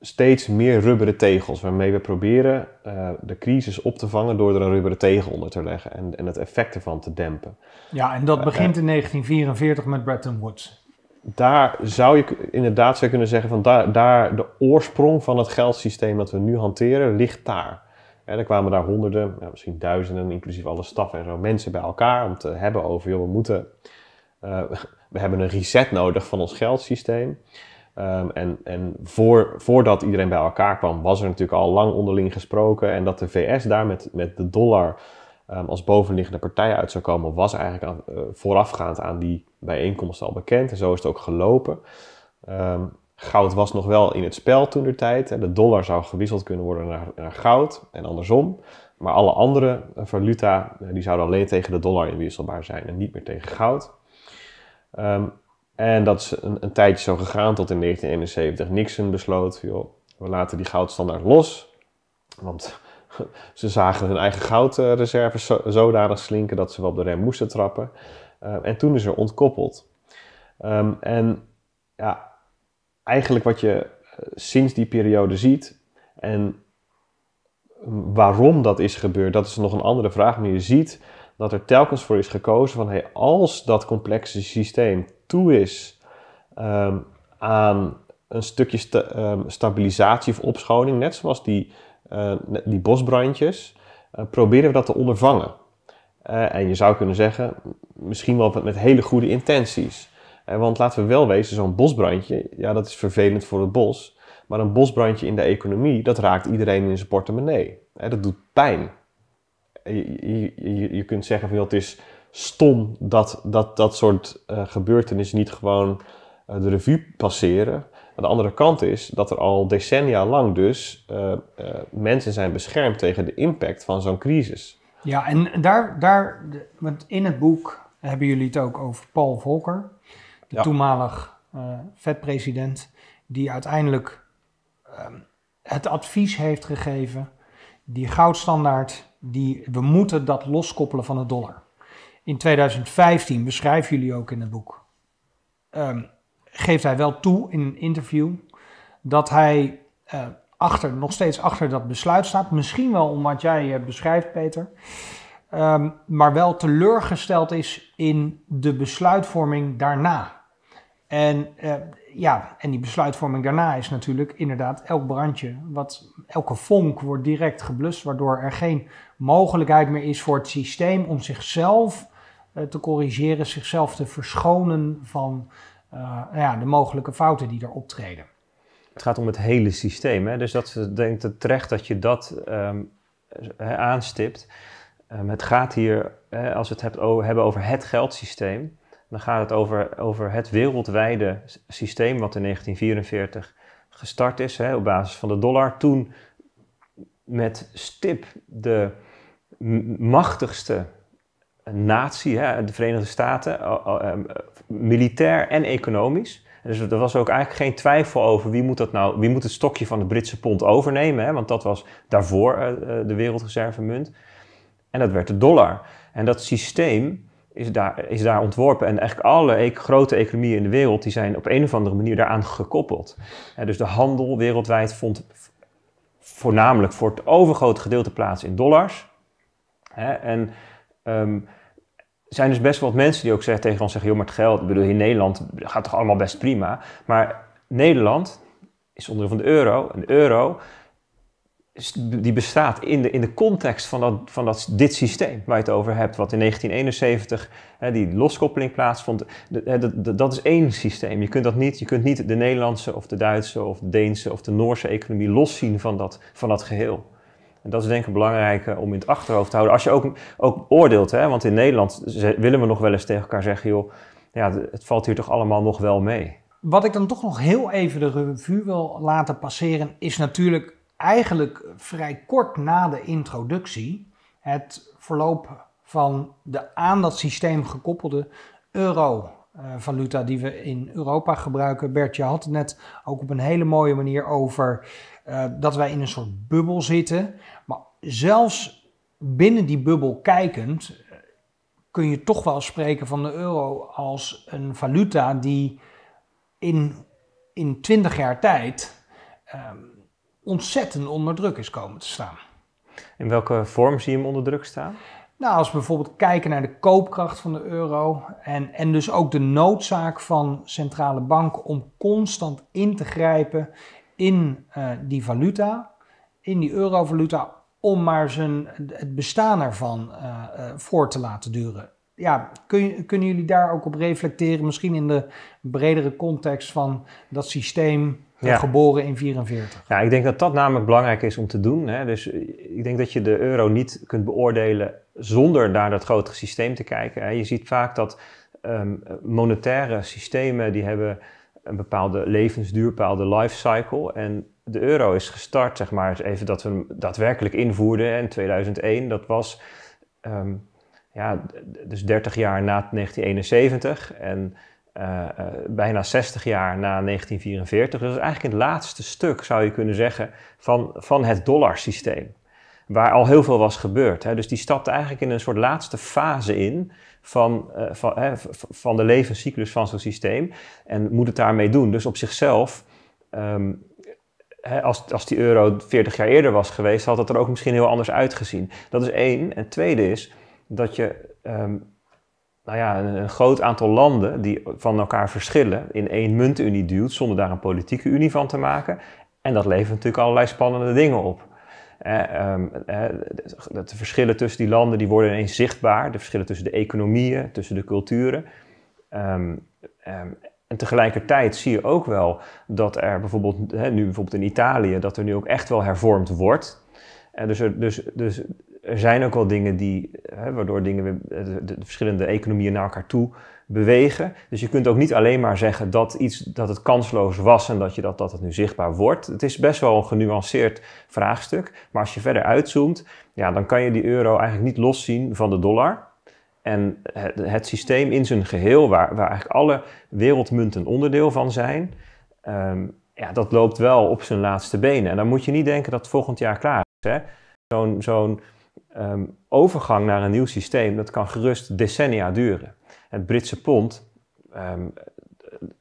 steeds meer rubberen tegels, waarmee we proberen eh, de crisis op te vangen door er een rubberen tegel onder te leggen en, en het effect ervan te dempen. Ja, en dat eh, begint eh, in 1944 met Bretton Woods. Daar zou je inderdaad zou kunnen zeggen van daar, daar de oorsprong van het geldsysteem dat we nu hanteren ligt daar. En er kwamen daar honderden, misschien duizenden, inclusief alle staf en zo, mensen bij elkaar om te hebben over, joh, we moeten, we hebben een reset nodig van ons geldsysteem. Ehm, en en voor, voordat iedereen bij elkaar kwam, was er natuurlijk al lang onderling gesproken. En dat de VS daar met, met de dollar ehm, als bovenliggende partij uit zou komen, was eigenlijk eh, voorafgaand aan die bijeenkomst al bekend. En zo is het ook gelopen. Ehm, goud was nog wel in het spel toen de tijd. De dollar zou gewisseld kunnen worden naar, naar goud en andersom. Maar alle andere eh, valuta eh, die zouden alleen tegen de dollar inwisselbaar zijn en niet meer tegen goud. Um, en dat is een, een tijdje zo gegaan tot in 1971 Nixon besloot, joh, we laten die goudstandaard los. Want ze zagen hun eigen goudreserves zo, zodanig slinken dat ze wel op de rem moesten trappen. Eh, en toen is er ontkoppeld. Ehm, en ja, eigenlijk wat je eh, sinds die periode ziet en waarom dat is gebeurd, dat is nog een andere vraag. Maar je ziet dat er telkens voor is gekozen van hey, als dat complexe systeem toe is ehm, aan een stukje ehm, stabilisatie of opschoning, net zoals die, eh, die bosbrandjes, eh, proberen we dat te ondervangen. Eh, en je zou kunnen zeggen, misschien wel met hele goede intenties. want laten we wel wezen, zo'n bosbrandje, ja, dat is vervelend voor het bos. Maar een bosbrandje in de economie, dat raakt iedereen in zijn portemonnee. dat doet pijn. Je, je, je kunt zeggen van, het is stom dat dat, dat soort uh, gebeurtenissen niet gewoon eh, de revue passeren. Aan de andere kant is dat er al decennia lang dus eh, mensen zijn beschermd tegen de impact van zo'n crisis. Ja, en daar, daar, want in het boek hebben jullie het ook over Paul Volcker, de ja. toenmalig vetpresident, die uiteindelijk ehm, het advies heeft gegeven, die goudstandaard, die, we moeten dat loskoppelen van de dollar in 2015, beschrijven jullie ook in het boek, ehm, geeft hij wel toe in een interview dat hij eh, achter, nog steeds achter dat besluit staat. Misschien wel om wat jij eh, beschrijft, Peter. Ehm, maar wel teleurgesteld is in de besluitvorming daarna. En eh, ja, en die besluitvorming daarna is natuurlijk inderdaad elk brandje, wat, elke vonk wordt direct geblust, waardoor er geen mogelijkheid meer is voor het systeem om zichzelf eh, te corrigeren, zichzelf te verschonen van eh, ja, de mogelijke fouten die er optreden. Het gaat om het hele systeem, hè? dus dat denkt het terecht dat je dat ehm, eh, aanstipt. Ehm, het gaat hier, als we het hebben over het geldsysteem, dan gaat het over, over het wereldwijde systeem wat in 1944 gestart is hè, op basis van de dollar. Toen met stip de machtigste natie, hè, de Verenigde Staten, ehm, militair en economisch. Dus er was ook eigenlijk geen twijfel over wie moet, dat nou, wie moet het stokje van de Britse pond overnemen. Hè? Want dat was daarvoor de eh, eh, de wereldreservemunt. En dat werd de dollar. En dat systeem is daar, is daar ontworpen. En eigenlijk alle e- grote economieën in de wereld die zijn op een of andere manier daaraan gekoppeld. Eh, dus de handel wereldwijd vond voornamelijk voor het overgrote gedeelte plaats in dollars. En um, zijn dus best wel wat mensen die ook zeggen, tegen ons zeggen: joh, maar het geld, ik bedoel, in Nederland gaat toch allemaal best prima. Maar Nederland is onderdeel van de euro. En de euro die bestaat in de, in de context van, dat, van dat, dit systeem waar je het over hebt, wat in 1971 hè, die loskoppeling plaatsvond. De, dat is één systeem. Je kunt, dat niet, je kunt niet de Nederlandse of de Duitse of de Deense of de Noorse economie loszien van dat, van dat geheel. En dat is denk ik belangrijk eh, om in het achterhoofd te houden. Als je ook, ook oordeelt, hè, want in Nederland willen we nog wel eens tegen elkaar zeggen, joh, ja, het valt hier toch allemaal nog wel mee. Wat ik dan toch nog heel even de revue wil laten passeren, is natuurlijk eigenlijk vrij kort na de introductie het verloop van de aan dat systeem gekoppelde euro-valuta die we in Europa gebruiken. Bertje had het net ook op een hele mooie manier over eh, dat wij in een soort bubbel zitten. Maar zelfs binnen die bubbel kijkend eh, kun je toch wel spreken van de euro als een valuta die in, in 20 jaar tijd. Ehm, ontzettend onder druk is komen te staan. In welke vorm zie je hem onder druk staan? Nou, als we bijvoorbeeld kijken naar de koopkracht van de euro en, en dus ook de noodzaak van centrale banken om constant in te grijpen in eh, die valuta, in die eurovaluta, om maar zijn, het bestaan ervan eh, eh, voor te laten duren. Ja, kun, kunnen jullie daar ook op reflecteren, misschien in de bredere context van dat systeem ja. geboren in 44. Ja, ik denk dat dat namelijk belangrijk is om te doen. Hè. Dus eh, ik denk dat je de euro niet kunt beoordelen zonder naar dat grotere systeem te kijken. Hè. Je ziet vaak dat ehm, monetaire systemen die hebben een bepaalde levensduur, een bepaalde life cycle. En de euro is gestart, zeg maar, even dat we hem daadwerkelijk invoerden in 2001. Dat was ehm, ja, dus 30 jaar na 1971. En eh, eh, bijna 60 jaar na 1944. Dus dat is eigenlijk het laatste stuk, zou je kunnen zeggen, van, van het dollarsysteem. Waar al heel veel was gebeurd. Hè. Dus die stapte eigenlijk in een soort laatste fase in van, eh, van, van de levenscyclus van zo'n systeem. En moet het daarmee doen. Dus op zichzelf ehm, als, als die euro 40 jaar eerder was geweest, had het er ook misschien heel anders uitgezien. Dat is één. En tweede is dat je ehm, nou ja, een, groot aantal landen die van elkaar verschillen in één muntunie duwt zonder daar een politieke unie van te maken. En dat levert natuurlijk allerlei spannende dingen op. Eh, ehm, eh, de, de verschillen tussen die landen die worden ineens zichtbaar. De verschillen tussen de economieën, tussen de culturen. Ehm, ehm, en tegelijkertijd zie je ook wel dat er bijvoorbeeld, hè, nu bijvoorbeeld in Italië, dat er nu ook echt wel hervormd wordt. En eh, dus, dus, dus, dus er zijn ook wel dingen die, hè, waardoor dingen eh, de, verschillende economieën naar elkaar toe bewegen. Dus je kunt ook niet alleen maar zeggen dat, iets, dat het kansloos was en dat, je dat, dat het nu zichtbaar wordt. Het is best wel een genuanceerd vraagstuk. Maar als je verder uitzoomt, ja, dan kan je die euro eigenlijk niet loszien van de dollar. En het, eh, het systeem in zijn geheel, waar, waar eigenlijk alle wereldmunten onderdeel van zijn, ehm, ja, dat loopt wel op zijn laatste benen. En dan moet je niet denken dat het volgend jaar klaar is. Zo'n zo'n Ehm, overgang naar een nieuw systeem, dat kan gerust decennia duren. Het Britse pond, ehm,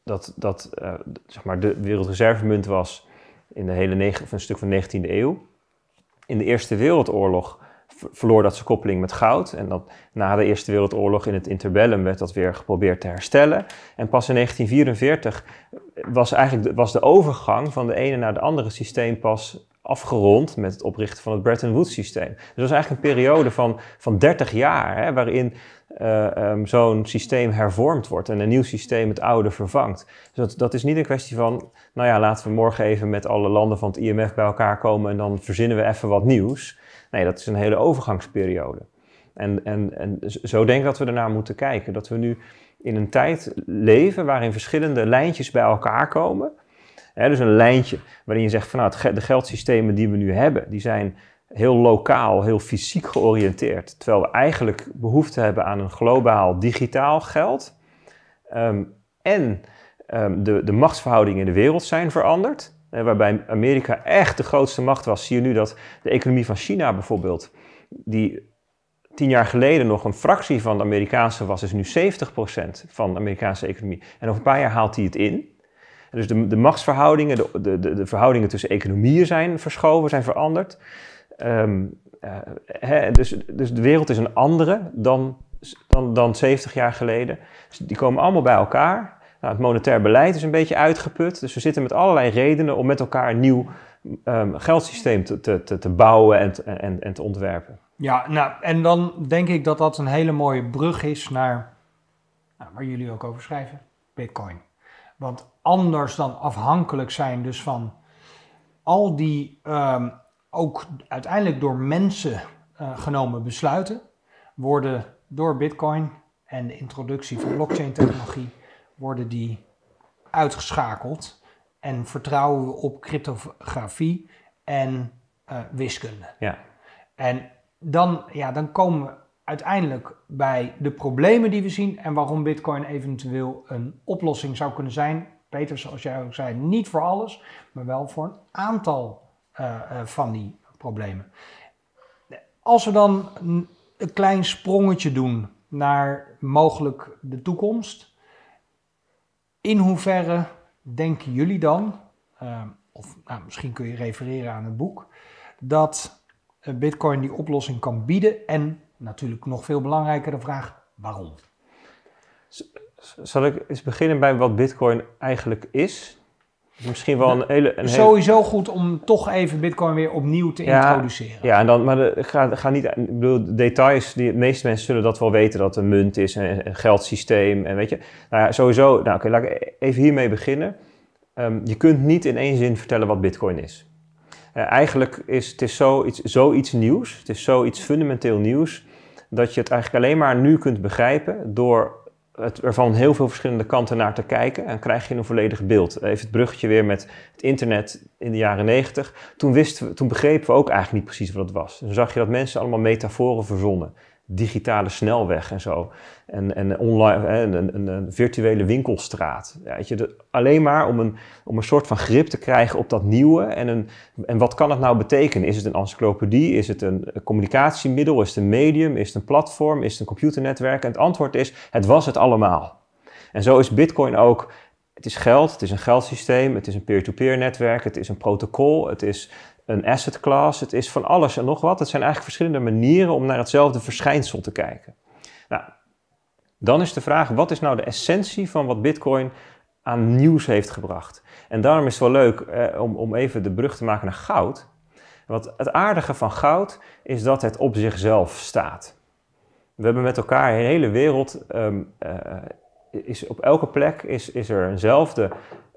dat, dat uh, zeg maar de wereldreservemunt was in de hele of een stuk van de 19e eeuw. In de Eerste Wereldoorlog verloor dat zijn koppeling met goud. En dat, na de Eerste Wereldoorlog in het interbellum werd dat weer geprobeerd te herstellen. En pas in 1944 was, eigenlijk de, was de overgang van de ene naar de andere systeem pas afgerond met het oprichten van het Bretton Woods systeem. Dus dat is eigenlijk een periode van, van 30 jaar hè, waarin eh, ehm, zo'n systeem hervormd wordt en een nieuw systeem het oude vervangt. Dus dat, dat is niet een kwestie van, nou ja, laten we morgen even met alle landen van het IMF bij elkaar komen en dan verzinnen we even wat nieuws. Nee, dat is een hele overgangsperiode. En, en, en zo denk ik dat we ernaar moeten kijken. Dat we nu in een tijd leven waarin verschillende lijntjes bij elkaar komen dus een lijntje waarin je zegt van nou, de geldsystemen die we nu hebben, die zijn heel lokaal, heel fysiek georiënteerd. Terwijl we eigenlijk behoefte hebben aan een globaal digitaal geld. Ehm, en ehm, de, de machtsverhoudingen in de wereld zijn veranderd. waarbij Amerika echt de grootste macht was, zie je nu dat de economie van China bijvoorbeeld, die tien jaar geleden nog een fractie van de Amerikaanse was, is nu 70% van de Amerikaanse economie. En over een paar jaar haalt hij het in dus de, de machtsverhoudingen, de, de, de, verhoudingen tussen economieën zijn verschoven, zijn veranderd. Ehm, eh, hè, dus, dus de wereld is een andere dan, dan, dan 70 jaar geleden. Dus die komen allemaal bij elkaar. Nou, het monetair beleid is een beetje uitgeput. Dus we zitten met allerlei redenen om met elkaar een nieuw ehm, geldsysteem te, te, te, bouwen en, en, en te ontwerpen. Ja, nou, en dan denk ik dat dat een hele mooie brug is naar nou, waar jullie ook over schrijven: Bitcoin. Want anders dan afhankelijk zijn dus van al die ehm, ook uiteindelijk door mensen eh, genomen besluiten, worden door Bitcoin en de introductie van blockchain technologie, worden die uitgeschakeld en vertrouwen we op cryptografie en eh, wiskunde. Ja. En dan, ja, dan komen we uiteindelijk bij de problemen die we zien en waarom Bitcoin eventueel een oplossing zou kunnen zijn Peter, zoals jij ook zei, niet voor alles, maar wel voor een aantal eh, eh, van die problemen. Als we dan een klein sprongetje doen naar mogelijk de toekomst, in hoeverre denken jullie dan, eh, of nou, misschien kun je refereren aan het boek, dat Bitcoin die oplossing kan bieden en natuurlijk nog veel belangrijker de vraag waarom? Zal ik eens beginnen bij wat Bitcoin eigenlijk is? Misschien wel een nou, hele. Een Sowieso goed om toch even Bitcoin weer opnieuw te introduceren. Ja, en dan, maar ga, niet. Ik bedoel, details. Die, de meeste mensen zullen dat wel weten: dat een munt is, een, een geldsysteem. En weet je. Nou ja, sowieso. Nou, oké, okay, laat ik e-, even hiermee beginnen. Ehm, je kunt niet in één zin vertellen wat Bitcoin is. Eh, eigenlijk is het is zoiets, zoiets nieuws. Het is zoiets fundamenteel nieuws. Dat je het eigenlijk alleen maar nu kunt begrijpen door er van heel veel verschillende kanten naar te kijken en krijg je een volledig beeld. Even het bruggetje weer met het internet in de jaren negentig. Toen, wisten toen begrepen we ook eigenlijk niet precies wat het was. Toen zag je dat mensen allemaal metaforen verzonnen digitale snelweg en zo. En, en online, een, een, virtuele winkelstraat. Ja, weet je, de, alleen maar om een, om een soort van grip te krijgen op dat nieuwe. En, een, en wat kan het nou betekenen? Is het een encyclopedie? Is het een communicatiemiddel? Is het een medium? Is het een platform? Is het een computernetwerk? En het antwoord is, het was het allemaal. En zo is bitcoin ook het is geld, het is een geldsysteem, het is een peer to -peer netwerk, het is een protocol, het is een asset class, het is van alles en nog wat. Het zijn eigenlijk verschillende manieren om naar hetzelfde verschijnsel te kijken. Nou, dan is de vraag, wat is nou de essentie van wat Bitcoin aan nieuws heeft gebracht? En daarom is het wel leuk eh, om, om even de brug te maken naar goud. Want het aardige van goud is dat het op zichzelf staat. We hebben met elkaar in de hele wereld, ehm, eh, is, op elke plek is, is er eenzelfde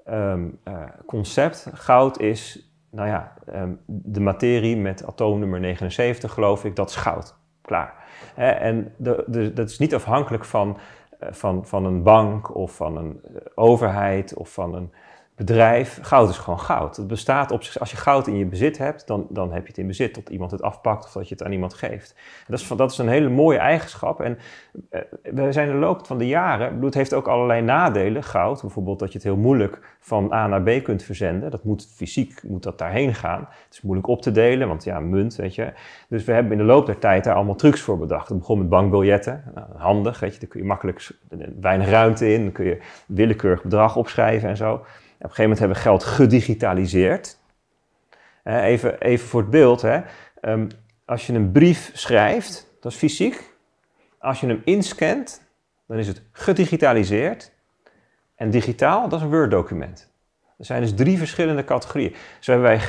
ehm, eh, concept. Goud is nou ja, ehm, de materie met atoomnummer 79 geloof ik, dat is goud. Klaar. En de, de, dat is niet afhankelijk van, eh, van, van een bank of van een eh, overheid of van een bedrijf, goud is gewoon goud. Het bestaat op zich, als je goud in je bezit hebt, dan, dan heb je het in bezit tot iemand het afpakt of dat je het aan iemand geeft. dat, is, dat is een hele mooie eigenschap. En eh, we zijn in de loop van de jaren, het heeft ook allerlei nadelen, goud. Bijvoorbeeld dat je het heel moeilijk van A naar B kunt verzenden. Dat moet fysiek, moet dat daarheen gaan. Het is moeilijk op te delen, want ja, munt, weet je. Dus we hebben in de loop der tijd daar allemaal trucs voor bedacht. Het begon met bankbiljetten, nou, handig, weet je. Daar kun je makkelijk eh, weinig ruimte in, dan kun je willekeurig bedrag opschrijven en zo. Op een gegeven moment hebben we geld gedigitaliseerd. even, even voor het beeld. Hè. Ehm, als je een brief schrijft, dat is fysiek. Als je hem inscant, dan is het gedigitaliseerd. En digitaal, dat is een Word-document. Er zijn dus drie verschillende categorieën. Zo hebben wij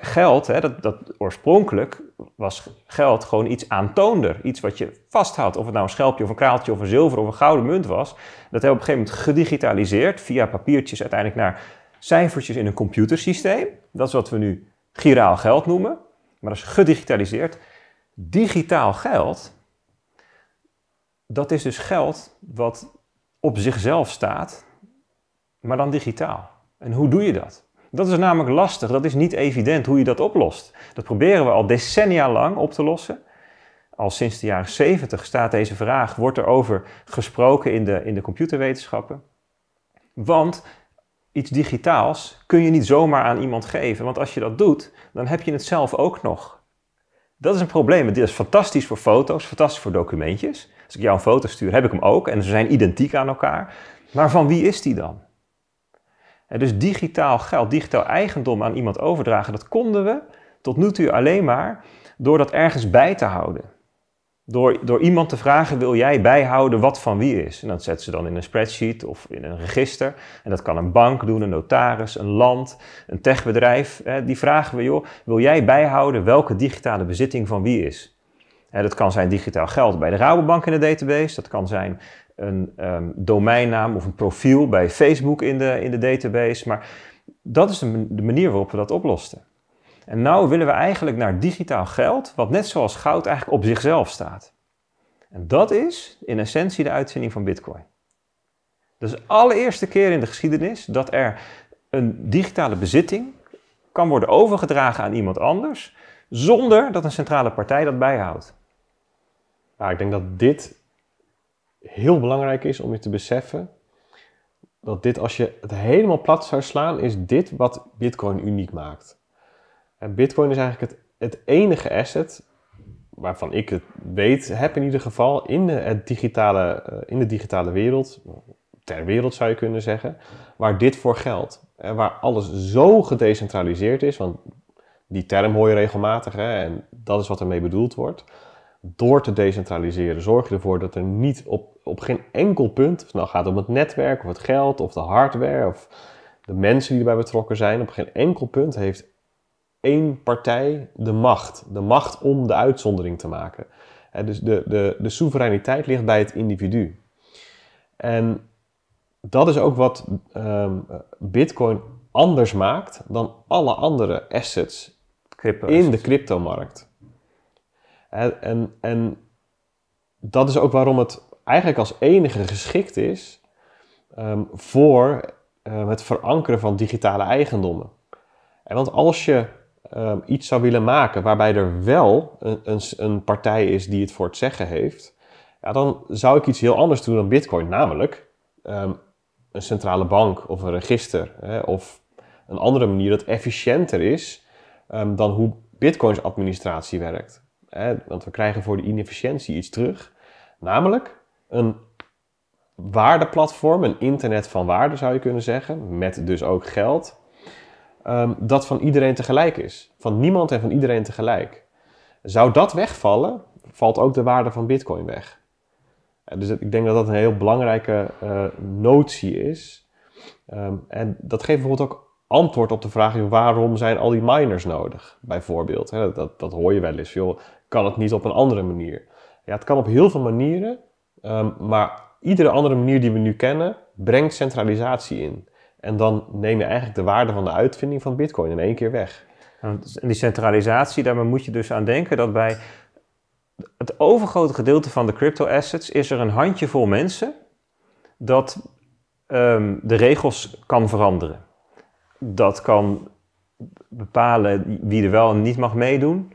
geld, hè, dat, dat, oorspronkelijk was geld gewoon iets aantoonder. Iets wat je vasthoudt. Of het nou een schelpje of een kraaltje of een zilver of een gouden munt was. Dat hebben we op een gegeven moment gedigitaliseerd via papiertjes uiteindelijk naar cijfertjes in een computersysteem. Dat is wat we nu giraal geld noemen. Maar dat is gedigitaliseerd. Digitaal geld, dat is dus geld wat op zichzelf staat, maar dan digitaal. En hoe doe je dat? Dat is namelijk lastig, dat is niet evident hoe je dat oplost. Dat proberen we al decennia lang op te lossen. Al sinds de jaren 70 staat deze vraag, wordt er over gesproken in de, in de computerwetenschappen. Want iets digitaals kun je niet zomaar aan iemand geven, want als je dat doet, dan heb je het zelf ook nog. Dat is een probleem. Dit is fantastisch voor foto's, fantastisch voor documentjes. Als ik jou een foto stuur, heb ik hem ook en ze zijn identiek aan elkaar. Maar van wie is die dan? Dus digitaal geld, digitaal eigendom aan iemand overdragen, dat konden we tot nu toe alleen maar door dat ergens bij te houden. Door, door iemand te vragen, wil jij bijhouden wat van wie is? En dat zetten ze dan in een spreadsheet of in een register. En dat kan een bank doen, een notaris, een land, een techbedrijf. Die vragen we, joh, wil jij bijhouden welke digitale bezitting van wie is? Dat kan zijn digitaal geld bij de Rabobank in de database. Dat kan zijn een um, domeinnaam of een profiel bij Facebook in de, in de database. Maar dat is de, manier waarop we dat oplosten. En nou willen we eigenlijk naar digitaal geld, wat net zoals goud eigenlijk op zichzelf staat. En dat is in essentie de uitzending van Bitcoin. Dat is de allereerste keer in de geschiedenis dat er een digitale bezitting kan worden overgedragen aan iemand anders, zonder dat een centrale partij dat bijhoudt. Nou, ik denk dat dit heel belangrijk is om je te beseffen dat dit, als je het helemaal plat zou slaan, is dit wat Bitcoin uniek maakt. En Bitcoin is eigenlijk het, het enige asset waarvan ik het weet, heb in ieder geval in de, het digitale, eh, in de digitale wereld, ter wereld zou je kunnen zeggen, waar dit voor geldt. En waar alles zo gedecentraliseerd is, want die term hoor je regelmatig hè, en dat is wat ermee bedoeld wordt door te decentraliseren zorg je ervoor dat er niet op, op geen enkel punt, of het nou gaat om het netwerk of het geld of de hardware of de mensen die erbij betrokken zijn, op geen enkel punt heeft één partij de macht. De macht om de uitzondering te maken. dus de, de, de soevereiniteit ligt bij het individu. En dat is ook wat ehm, Bitcoin anders maakt dan alle andere assets in de cryptomarkt. En, en, en dat is ook waarom het eigenlijk als enige geschikt is ehm, voor ehm, het verankeren van digitale eigendommen. En want als je ehm, iets zou willen maken waarbij er wel een, een, een, partij is die het voor het zeggen heeft, ja, dan zou ik iets heel anders doen dan Bitcoin, namelijk een centrale bank of een register hè, of een andere manier dat efficiënter is dan hoe Bitcoins administratie werkt want we krijgen voor de inefficiëntie iets terug. Namelijk een waardeplatform, een internet van waarde zou je kunnen zeggen, met dus ook geld, ehm, dat van iedereen tegelijk is. Van niemand en van iedereen tegelijk. Zou dat wegvallen, valt ook de waarde van Bitcoin weg. dus ik denk dat dat een heel belangrijke eh, notie is. Ehm, en dat geeft bijvoorbeeld ook antwoord op de vraag: waarom zijn al die miners nodig? Bijvoorbeeld, dat, dat, dat hoor je wel eens. Joh, kan het niet op een andere manier? Ja, het kan op heel veel manieren, ehm, maar iedere andere manier die we nu kennen brengt centralisatie in. En dan neem je eigenlijk de waarde van de uitvinding van Bitcoin in één keer weg. En die centralisatie, daar moet je dus aan denken dat bij het overgrote gedeelte van de crypto assets is er een handjevol mensen dat ehm, de regels kan veranderen. Dat kan bepalen wie er wel en niet mag meedoen.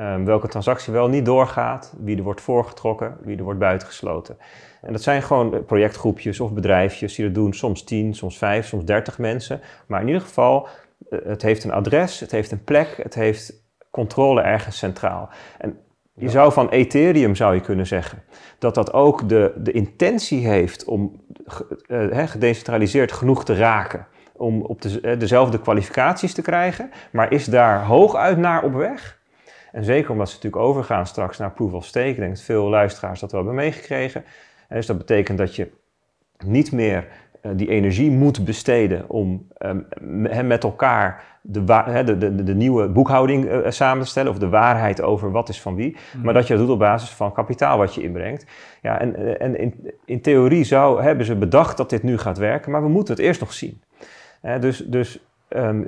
Ehm, welke transactie wel niet doorgaat, wie er wordt voorgetrokken, wie er wordt buitengesloten. En dat zijn gewoon eh, projectgroepjes of bedrijfjes die dat doen, soms 10, soms 5, soms 30 mensen. Maar in ieder geval, eh, het heeft een adres, het heeft een plek, het heeft controle ergens centraal. En je zou van Ethereum zou je kunnen zeggen dat dat ook de, de intentie heeft om he, eh, gedecentraliseerd genoeg te raken om op de, dezelfde kwalificaties te krijgen, maar is daar hooguit naar op weg? En zeker omdat ze natuurlijk overgaan straks naar proof of stake. Ik denk dat veel luisteraars dat wel hebben meegekregen. Eh, dus dat betekent dat je niet meer eh, die energie moet besteden om hem met elkaar de, de, de, de, nieuwe boekhouding eh, samen te stellen of de waarheid over wat is van wie, mhm. maar dat je dat doet op basis van kapitaal wat je inbrengt. Ja, en, en in, in, theorie zou, hebben ze bedacht dat dit nu gaat werken, maar we moeten het eerst nog zien. dus dus ehm,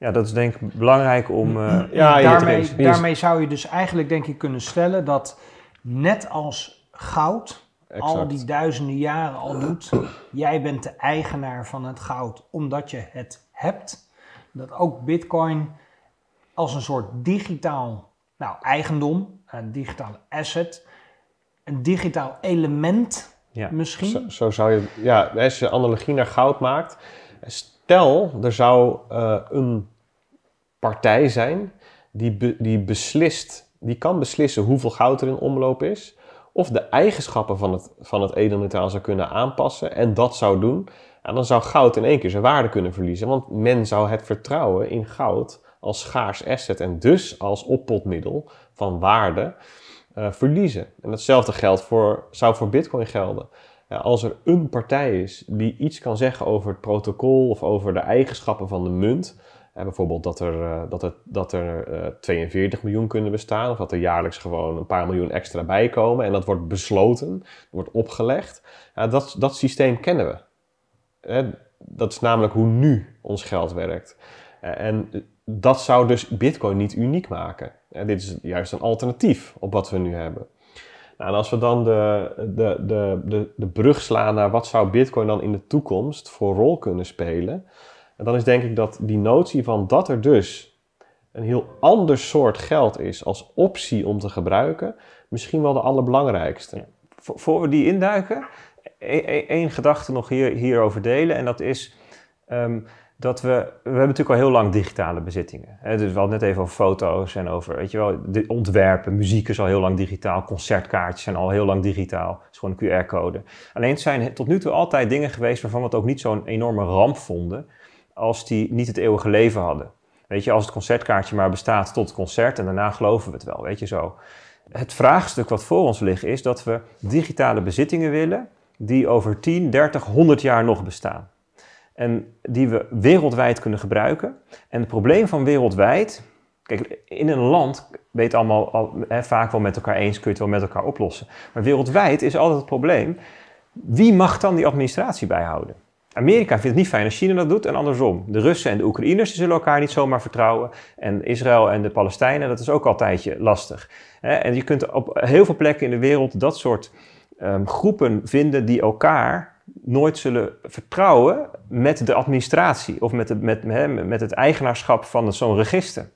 ja, dat is denk ik belangrijk om. Uh, ja, daarmee, daarmee zou je dus eigenlijk denk ik kunnen stellen dat net als goud al die duizenden jaren al doet, jij bent de eigenaar van het goud omdat je het hebt. Dat ook Bitcoin als een soort digitaal nou, eigendom, een digitaal asset, een digitaal element misschien. Zo, zou je, ja, als je analogie naar goud maakt. Stel, er zou eh, een partij zijn die, die beslist, die kan beslissen hoeveel goud er in omloop is, of de eigenschappen van het, van het edelmetaal zou kunnen aanpassen en dat zou doen, en dan zou goud in één keer zijn waarde kunnen verliezen, want men zou het vertrouwen in goud als schaars asset en dus als oppotmiddel van waarde eh, verliezen. En datzelfde geldt voor, zou voor Bitcoin gelden. als er een partij is die iets kan zeggen over het protocol of over de eigenschappen van de munt, bijvoorbeeld dat er, eh, dat er, dat er 42 miljoen kunnen bestaan, of dat er jaarlijks gewoon een paar miljoen extra bijkomen En dat wordt besloten, wordt opgelegd. dat, dat systeem kennen we. dat is namelijk hoe nu ons geld werkt. Eh, en eh, dat zou dus Bitcoin niet uniek maken. dit is juist een alternatief op wat we nu hebben. Nou, en als we dan de, de, de, de, de brug slaan naar wat zou Bitcoin dan in de toekomst voor rol kunnen spelen en dan is denk ik dat die notie van dat er dus een heel ander soort geld is als optie om te gebruiken, misschien wel de allerbelangrijkste. voor we die induiken, e, e, één gedachte nog hier, hierover delen. En dat is ehm, dat we. We hebben natuurlijk al heel lang digitale bezittingen. Hè? Dus we hadden net even over foto's en over. Weet je wel, de ontwerpen, muziek is al heel lang digitaal. Concertkaartjes zijn al heel lang digitaal. is gewoon een QR-code. Alleen het zijn tot nu toe altijd dingen geweest waarvan we het ook niet zo'n enorme ramp vonden als die niet het eeuwige leven hadden. Weet je, als het concertkaartje maar bestaat tot het concert en daarna geloven we het wel, weet je zo. Het vraagstuk wat voor ons ligt is dat we digitale bezittingen willen die over 10, 30, 100 jaar nog bestaan. En die we wereldwijd kunnen gebruiken. En het probleem van wereldwijd, Kijk, in een land weet allemaal vaak wel met elkaar eens, kun je het wel met elkaar oplossen. Maar wereldwijd is altijd het probleem: wie mag dan die administratie bijhouden? Amerika vindt het niet fijn als China dat doet en andersom. De Russen en de Oekraïners zullen elkaar niet zomaar vertrouwen. En Israël en de Palestijnen, dat is ook altijd lastig. En je kunt op heel veel plekken in de wereld dat soort ehm, groepen vinden die elkaar nooit zullen vertrouwen met de administratie of met, de, met, met het eigenaarschap van zo'n register.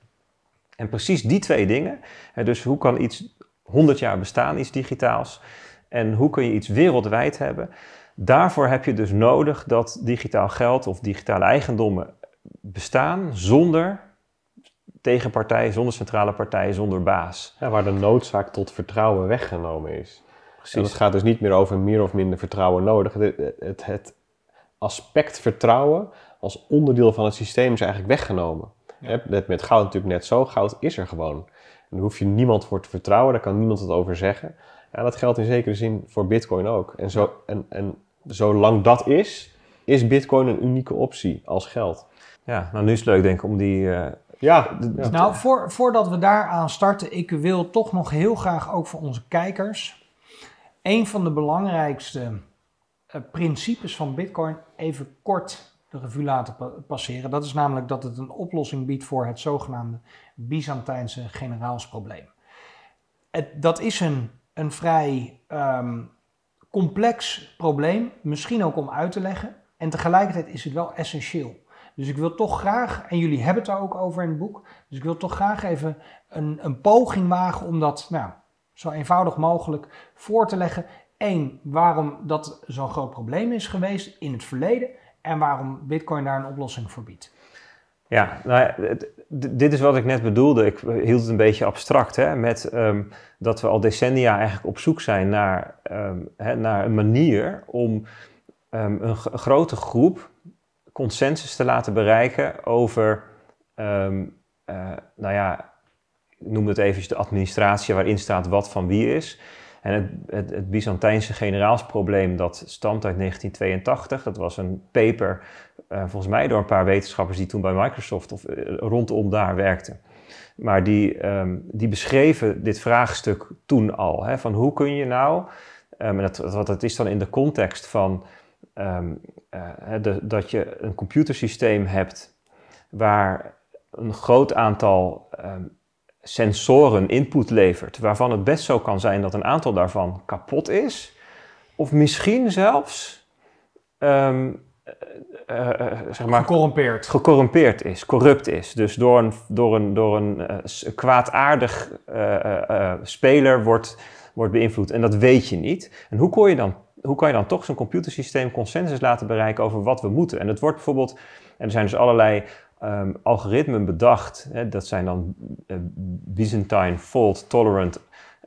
En precies die twee dingen, dus hoe kan iets 100 jaar bestaan, iets digitaals, en hoe kun je iets wereldwijd hebben, Daarvoor heb je dus nodig dat digitaal geld of digitale eigendommen bestaan zonder tegenpartij, zonder centrale partij, zonder baas. waar de noodzaak tot vertrouwen weggenomen is. Precies. het gaat dus niet meer over meer of minder vertrouwen nodig. Het, het, aspect vertrouwen als onderdeel van het systeem is eigenlijk weggenomen. Net met goud natuurlijk net zo. Goud is er gewoon. En daar hoef je niemand voor te vertrouwen, daar kan niemand het over zeggen. En dat geldt in zekere zin voor Bitcoin ook. En, zo, en, en zolang dat is, is Bitcoin een unieke optie als geld. Ja, nou nu is het leuk denk ik om die. Eh, ja, Nou, voor, voordat we daaraan starten, ik wil toch nog heel graag ook voor onze kijkers een van de belangrijkste eh, principes van Bitcoin even kort de revue laten passeren. Dat is namelijk dat het een oplossing biedt voor het zogenaamde Byzantijnse generaalsprobleem. Het, dat is een, een vrij ehm, complex probleem, misschien ook om uit te leggen. En tegelijkertijd is het wel essentieel. Dus ik wil toch graag, en jullie hebben het daar ook over in het boek, dus ik wil toch graag even een, een poging wagen om dat nou, zo eenvoudig mogelijk voor te leggen. Eén, waarom dat zo'n groot probleem is geweest in het verleden en waarom Bitcoin daar een oplossing voor biedt. Ja, nou, dit is wat ik net bedoelde. Ik hield het een beetje abstract, hè, met ehm, dat we al decennia eigenlijk op zoek zijn naar, ehm, hè, naar een manier om ehm, een grote groep consensus te laten bereiken over, eh, nou ja, ik noem het even de administratie waarin staat wat van wie is. En het, het, het, Byzantijnse generaalsprobleem dat stamt uit 1982. Dat was een paper, eh, volgens mij door een paar wetenschappers die toen bij Microsoft of eh, rondom daar werkten. Maar die, ehm, die beschreven dit vraagstuk toen al. Hè, van hoe kun je nou, um, en dat, is dan in de context van ehm, eh, de, dat je een computersysteem hebt waar een groot aantal sensoren input levert, waarvan het best zo kan zijn dat een aantal daarvan kapot is, of misschien zelfs um, zeg maar, gecorrumpeerd. gecorrumpeerd is, corrupt is. Dus door een, door een, door een kwaadaardig speler wordt, wordt beïnvloed. En dat weet je niet. En hoe kon je dan hoe kan je dan toch zo'n computersysteem consensus laten bereiken over wat we moeten? En het wordt bijvoorbeeld, en er zijn dus allerlei Ehm, algoritmen bedacht. Hè, dat zijn dan eh, Byzantine fault tolerant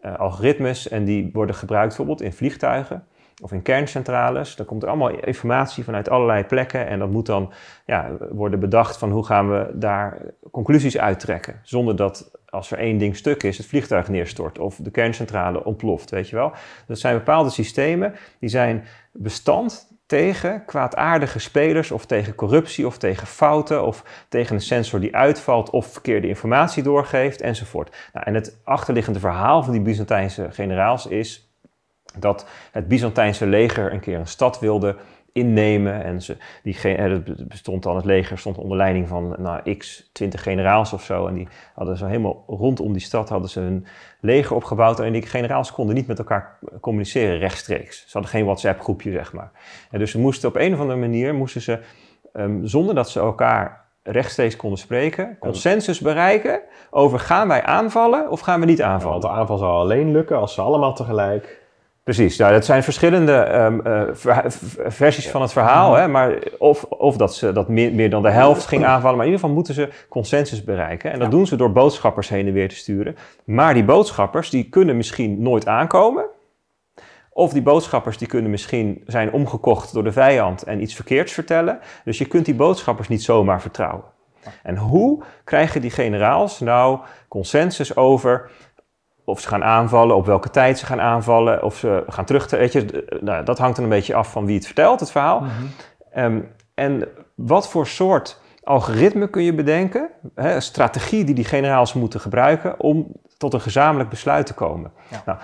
eh, algoritmes. En die worden gebruikt bijvoorbeeld in vliegtuigen of in kerncentrales. Daar komt er allemaal informatie vanuit allerlei plekken. En dat moet dan ja, worden bedacht van hoe gaan we daar conclusies uittrekken. Zonder dat als er één ding stuk is, het vliegtuig neerstort of de kerncentrale ontploft, weet je wel. Dat zijn bepaalde systemen die zijn bestand tegen kwaadaardige spelers of tegen corruptie of tegen fouten of tegen een sensor die uitvalt of verkeerde informatie doorgeeft enzovoort. Nou, en het achterliggende verhaal van die Byzantijnse generaals is dat het Byzantijnse leger een keer een stad wilde innemen. En ze, die, het eh, bestond dan, het leger stond onder leiding van nou, x 20 generaals of zo. En die hadden ze helemaal rondom die stad hadden ze hun, leger opgebouwd. En die generaals konden niet met elkaar communiceren rechtstreeks. Ze hadden geen WhatsApp-groepje, zeg maar. En dus ze moesten op een of andere manier, moesten ze, ehm, zonder dat ze elkaar rechtstreeks konden spreken, consensus bereiken over gaan wij aanvallen of gaan we niet aanvallen. want de aanval zou alleen lukken als ze allemaal tegelijk Precies, dat zijn verschillende ehm, eh, versies van het verhaal. Hè? Maar of, of dat ze dat meer, dan de helft ging aanvallen. Maar in ieder geval moeten ze consensus bereiken. En dat doen ze door boodschappers heen en weer te sturen. Maar die boodschappers die kunnen misschien nooit aankomen. Of die boodschappers die kunnen misschien zijn omgekocht door de vijand en iets verkeerds vertellen. Dus je kunt die boodschappers niet zomaar vertrouwen. En hoe krijgen die generaals nou consensus over of ze gaan aanvallen, op welke tijd ze gaan aanvallen, of ze gaan terug. Weet je, eh, nou, dat hangt er een beetje af van wie het vertelt, het verhaal. Mhm. Ehm, en wat voor soort algoritme kun je bedenken, hè, een strategie die die generaals moeten gebruiken om tot een gezamenlijk besluit te komen. Nou,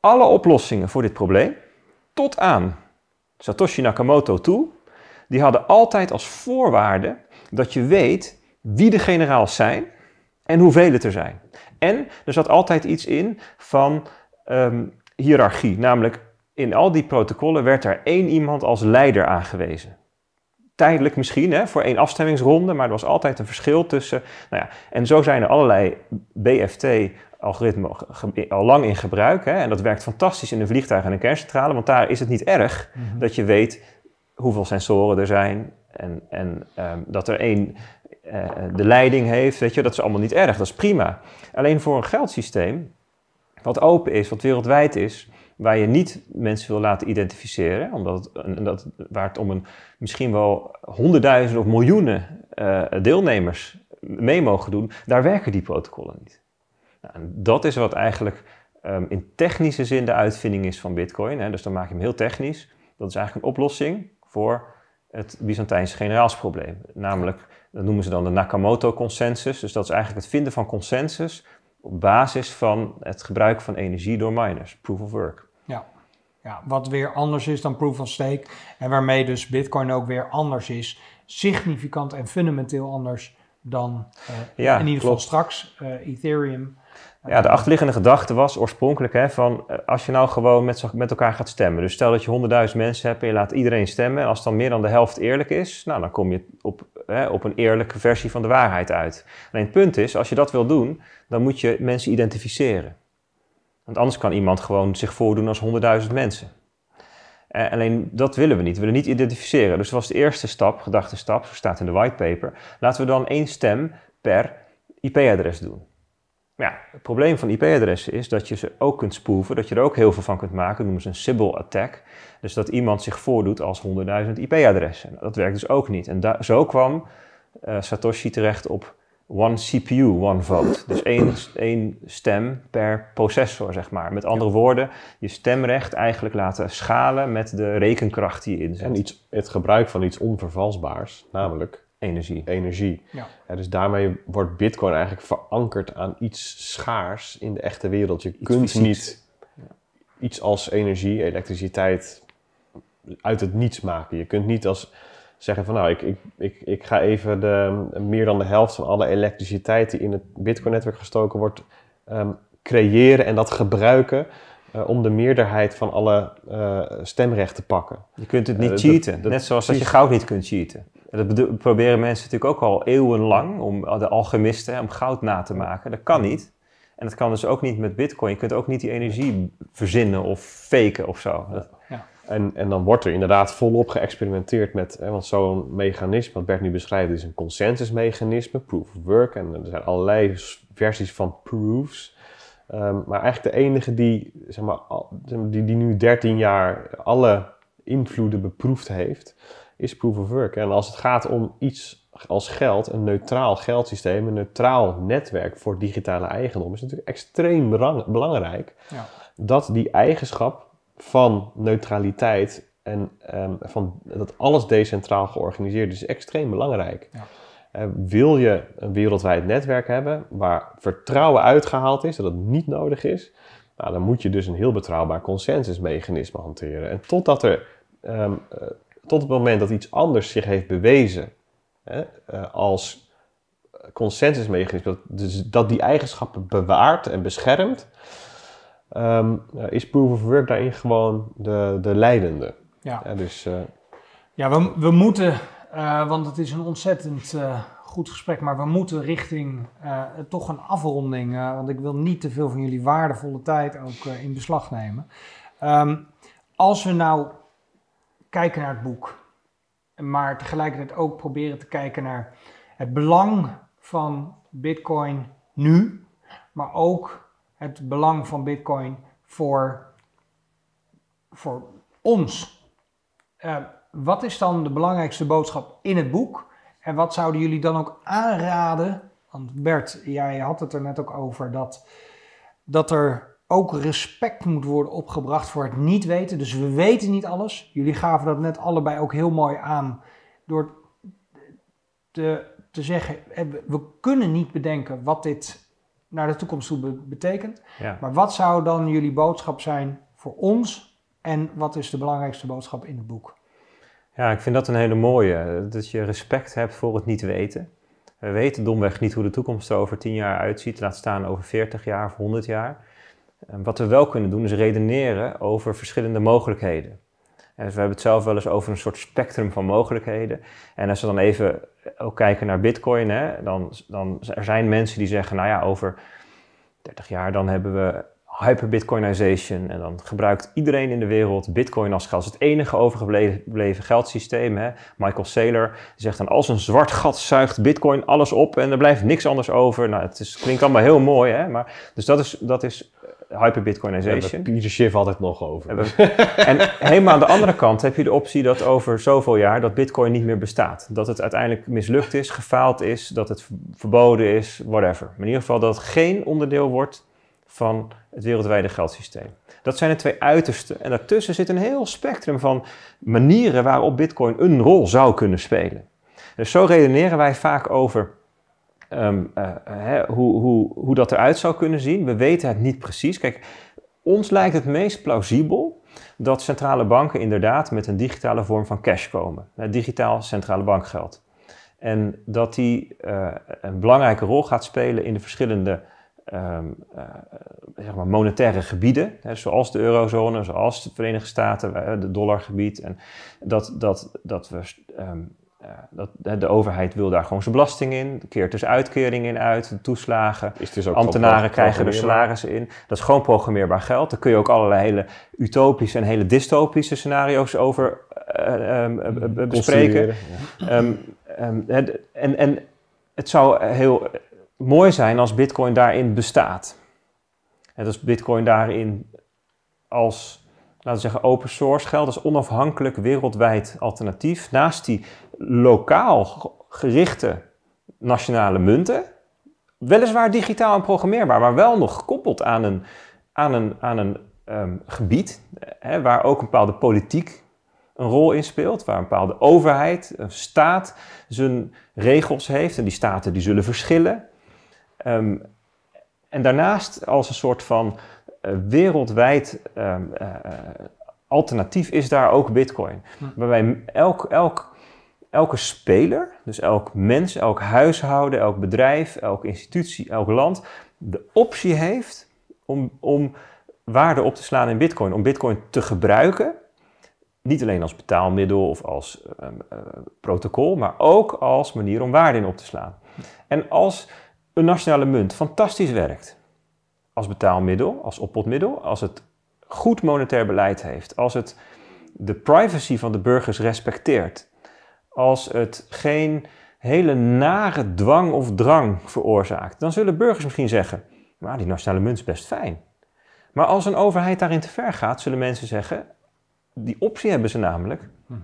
alle oplossingen voor dit probleem, tot aan Satoshi Nakamoto toe, die hadden altijd als voorwaarde dat je weet wie de generaals zijn en hoeveel het er zijn. En er zat altijd iets in van ehm, hiërarchie. Namelijk, in al die protocollen werd er één iemand als leider aangewezen. Tijdelijk misschien, hè, voor één afstemmingsronde, maar er was altijd een verschil tussen. Nou ja, en zo zijn er allerlei BFT-algoritmen al lang in gebruik. Hè, en dat werkt fantastisch in een vliegtuig en een kerncentrale, want daar is het niet erg mhm. dat je weet hoeveel sensoren er zijn. En, en ehm, dat er één eh, de leiding heeft, weet je, dat is allemaal niet erg, dat is prima. Alleen voor een geldsysteem, wat open is, wat wereldwijd is, waar je niet mensen wil laten identificeren, omdat het, dat, waar het om een, misschien wel honderdduizenden of miljoenen eh, deelnemers mee mogen doen, daar werken die protocollen niet. Nou, en dat is wat eigenlijk ehm, in technische zin de uitvinding is van Bitcoin. Hè? Dus dan maak je hem heel technisch. Dat is eigenlijk een oplossing voor het Byzantijnse generaalsprobleem. Namelijk dat noemen ze dan de Nakamoto-consensus. Dus dat is eigenlijk het vinden van consensus op basis van het gebruik van energie door miners, proof of work. Ja. ja, wat weer anders is dan proof of stake en waarmee dus Bitcoin ook weer anders is, significant en fundamenteel anders dan uh, ja, in ieder geval straks eh, Ethereum ja, de achterliggende gedachte was oorspronkelijk hè, van eh, als je nou gewoon met, met elkaar gaat stemmen. Dus stel dat je 100.000 mensen hebt en je laat iedereen stemmen. En als dan meer dan de helft eerlijk is, nou, dan kom je op, hè, op een eerlijke versie van de waarheid uit. Alleen het punt is, als je dat wil doen, dan moet je mensen identificeren. Want anders kan iemand gewoon zich voordoen als 100.000 mensen. Eh, alleen dat willen we niet. We willen niet identificeren. Dus dat was de eerste stap, gedachtenstap, staat in de whitepaper. Laten we dan één stem per IP-adres doen ja, het probleem van IP-adressen is dat je ze ook kunt spoeven, dat je er ook heel veel van kunt maken. noemen ze een Sybil attack. Dus dat iemand zich voordoet als 100.000 IP-adressen. Dat werkt dus ook niet. En zo kwam eh, Satoshi terecht op one CPU, one vote. Dus één, één stem per processor, zeg maar. Met andere woorden, je stemrecht eigenlijk laten schalen met de rekenkracht die je inzet. En iets, het gebruik van iets onvervalsbaars, namelijk Energie. Energie. Ja. dus daarmee wordt Bitcoin eigenlijk verankerd aan iets schaars in de echte wereld. Je kunt niet iets als energie, elektriciteit, uit het niets maken. Je kunt niet als zeggen van nou, ik, ik, ik, ik ga even de, meer dan de helft van alle elektriciteit die in het Bitcoin-netwerk gestoken wordt, ehm, creëren en dat gebruiken. Eh, om de meerderheid van alle uh, stemrecht te pakken. Je kunt het niet eh, cheaten. net zoals dat je goud niet kunt cheaten dat proberen mensen natuurlijk ook al eeuwenlang om eh, de alchemisten om goud na te maken. Dat kan niet. En dat kan dus ook niet met bitcoin. Je kunt ook niet die energie verzinnen of faken of zo. Ja. En, en dan wordt er inderdaad volop geëxperimenteerd met, hè, want zo'n mechanisme, wat Bert nu beschrijft, is een consensusmechanisme, proof of work. En er zijn allerlei versies van proofs. Ehm, maar eigenlijk de enige die, zeg maar, die, die nu 13 jaar alle invloeden beproefd heeft, is proof of work. En als het gaat om iets als geld, een neutraal geldsysteem, een neutraal netwerk voor digitale eigendom, is natuurlijk extreem belangrijk ja. dat die eigenschap van neutraliteit en ehm, van, dat alles decentraal georganiseerd is, extreem belangrijk. Ja. Eh, wil je een wereldwijd netwerk hebben waar vertrouwen uitgehaald is, dat het niet nodig is, nou, dan moet je dus een heel betrouwbaar consensusmechanisme hanteren. En totdat er ehm, eh, tot het moment dat iets anders zich heeft bewezen hè, eh, als consensusmechanisme, dat, dus dat die eigenschappen bewaart en beschermt, ehm, eh, is proof of work daarin gewoon de, de leidende. Ja, dus, eh, ja we, we moeten, want het is een ontzettend goed gesprek, maar we moeten richting toch een afronding, want ik wil niet te veel van jullie waardevolle tijd ook in beslag nemen. Ehm, als we nou kijken naar het boek. Maar tegelijkertijd ook proberen te kijken naar het belang van Bitcoin nu, maar ook het belang van Bitcoin voor, voor ons. Eh, wat is dan de belangrijkste boodschap in het boek? En wat zouden jullie dan ook aanraden? Want Bert, jij had het er net ook over dat, dat er ook respect moet worden opgebracht voor het niet weten. Dus we weten niet alles. Jullie gaven dat net allebei ook heel mooi aan door te, te zeggen: eh, we kunnen niet bedenken wat dit naar de toekomst toe betekent. Maar wat zou dan jullie boodschap zijn voor ons en wat is de belangrijkste boodschap in het boek? Ja, ik vind dat een hele mooie. Dat je respect hebt voor het niet weten. We weten domweg niet hoe de toekomst er over tien jaar uitziet, laat staan over 40 jaar of 100 jaar wat we wel kunnen doen is redeneren over verschillende mogelijkheden. En dus we hebben het zelf wel eens over een soort spectrum van mogelijkheden. En als we dan even ook kijken naar Bitcoin, hè, dan, dan er zijn mensen die zeggen: Nou ja, over 30 jaar dan hebben we hyperbitcoinization. En dan gebruikt iedereen in de wereld Bitcoin als geld. het enige overgebleven geldsysteem. Hè? Michael Saylor zegt dan: Als een zwart gat zuigt Bitcoin alles op en er blijft niks anders over. Nou, het klinkt allemaal heel mooi, hè? Maar, dus dat is, dat is hyperbitcoinization. Ja, Pieter Schiff altijd nog over. en helemaal aan de andere kant heb je de optie dat over zoveel jaar dat bitcoin niet meer bestaat. Dat het uiteindelijk mislukt is, gefaald is, dat het verboden is, whatever. Maar in ieder geval dat het geen onderdeel wordt van het wereldwijde geldsysteem. Dat zijn de twee uitersten. En daartussen zit een heel spectrum van manieren waarop bitcoin een rol zou kunnen spelen. Dus zo redeneren wij vaak over Ehm, eh, hè, hoe, hoe, hoe dat eruit zou kunnen zien. We weten het niet precies. Kijk, ons lijkt het meest plausibel dat centrale banken inderdaad met een digitale vorm van cash komen. Digitaal centrale bankgeld. En dat die eh, een belangrijke rol gaat spelen in de verschillende ehm, eh, zeg maar monetaire gebieden, hè, zoals de eurozone, zoals de Verenigde Staten, het dollargebied. En dat, dat, dat we ehm, eh, dat, de, overheid wil daar gewoon zijn belasting in, keert dus uitkeringen in uit, toeslagen. Dus ambtenaren krijgen er salarissen in. Dat is gewoon programmeerbaar geld. Daar kun je ook allerlei hele utopische en hele dystopische scenario's over eh, eh, ehm, bespreken. Ehm, ehm, en, en het zou heel mooi zijn als Bitcoin daarin bestaat. En als Bitcoin daarin als laten we zeggen, open source geld als onafhankelijk wereldwijd alternatief. Naast die lokaal gerichte nationale munten, weliswaar digitaal en programmeerbaar, maar wel nog gekoppeld aan een, aan een, aan een ehm, gebied hè, waar ook een bepaalde politiek een rol in speelt, waar een bepaalde overheid, een staat, zijn regels heeft en die staten die zullen verschillen. Ehm, en daarnaast als een soort van eh, wereldwijd ehm, eh, alternatief is daar ook Bitcoin. Hm. Waarbij elk, elk, elke speler, dus elk mens, elk huishouden, elk bedrijf, elke institutie, elk land, de optie heeft om, om waarde op te slaan in Bitcoin. Om Bitcoin te gebruiken. Niet alleen als betaalmiddel of als ehm, eh, protocol, maar ook als manier om waarde in op te slaan. En als een nationale munt fantastisch werkt, als betaalmiddel, als oppotmiddel, als het goed monetair beleid heeft, als het de privacy van de burgers respecteert, als het geen hele nare dwang of drang veroorzaakt, dan zullen burgers misschien zeggen: maar die nationale munt is best fijn. Maar als een overheid daarin te ver gaat, zullen mensen zeggen: die optie hebben ze namelijk. Mhm.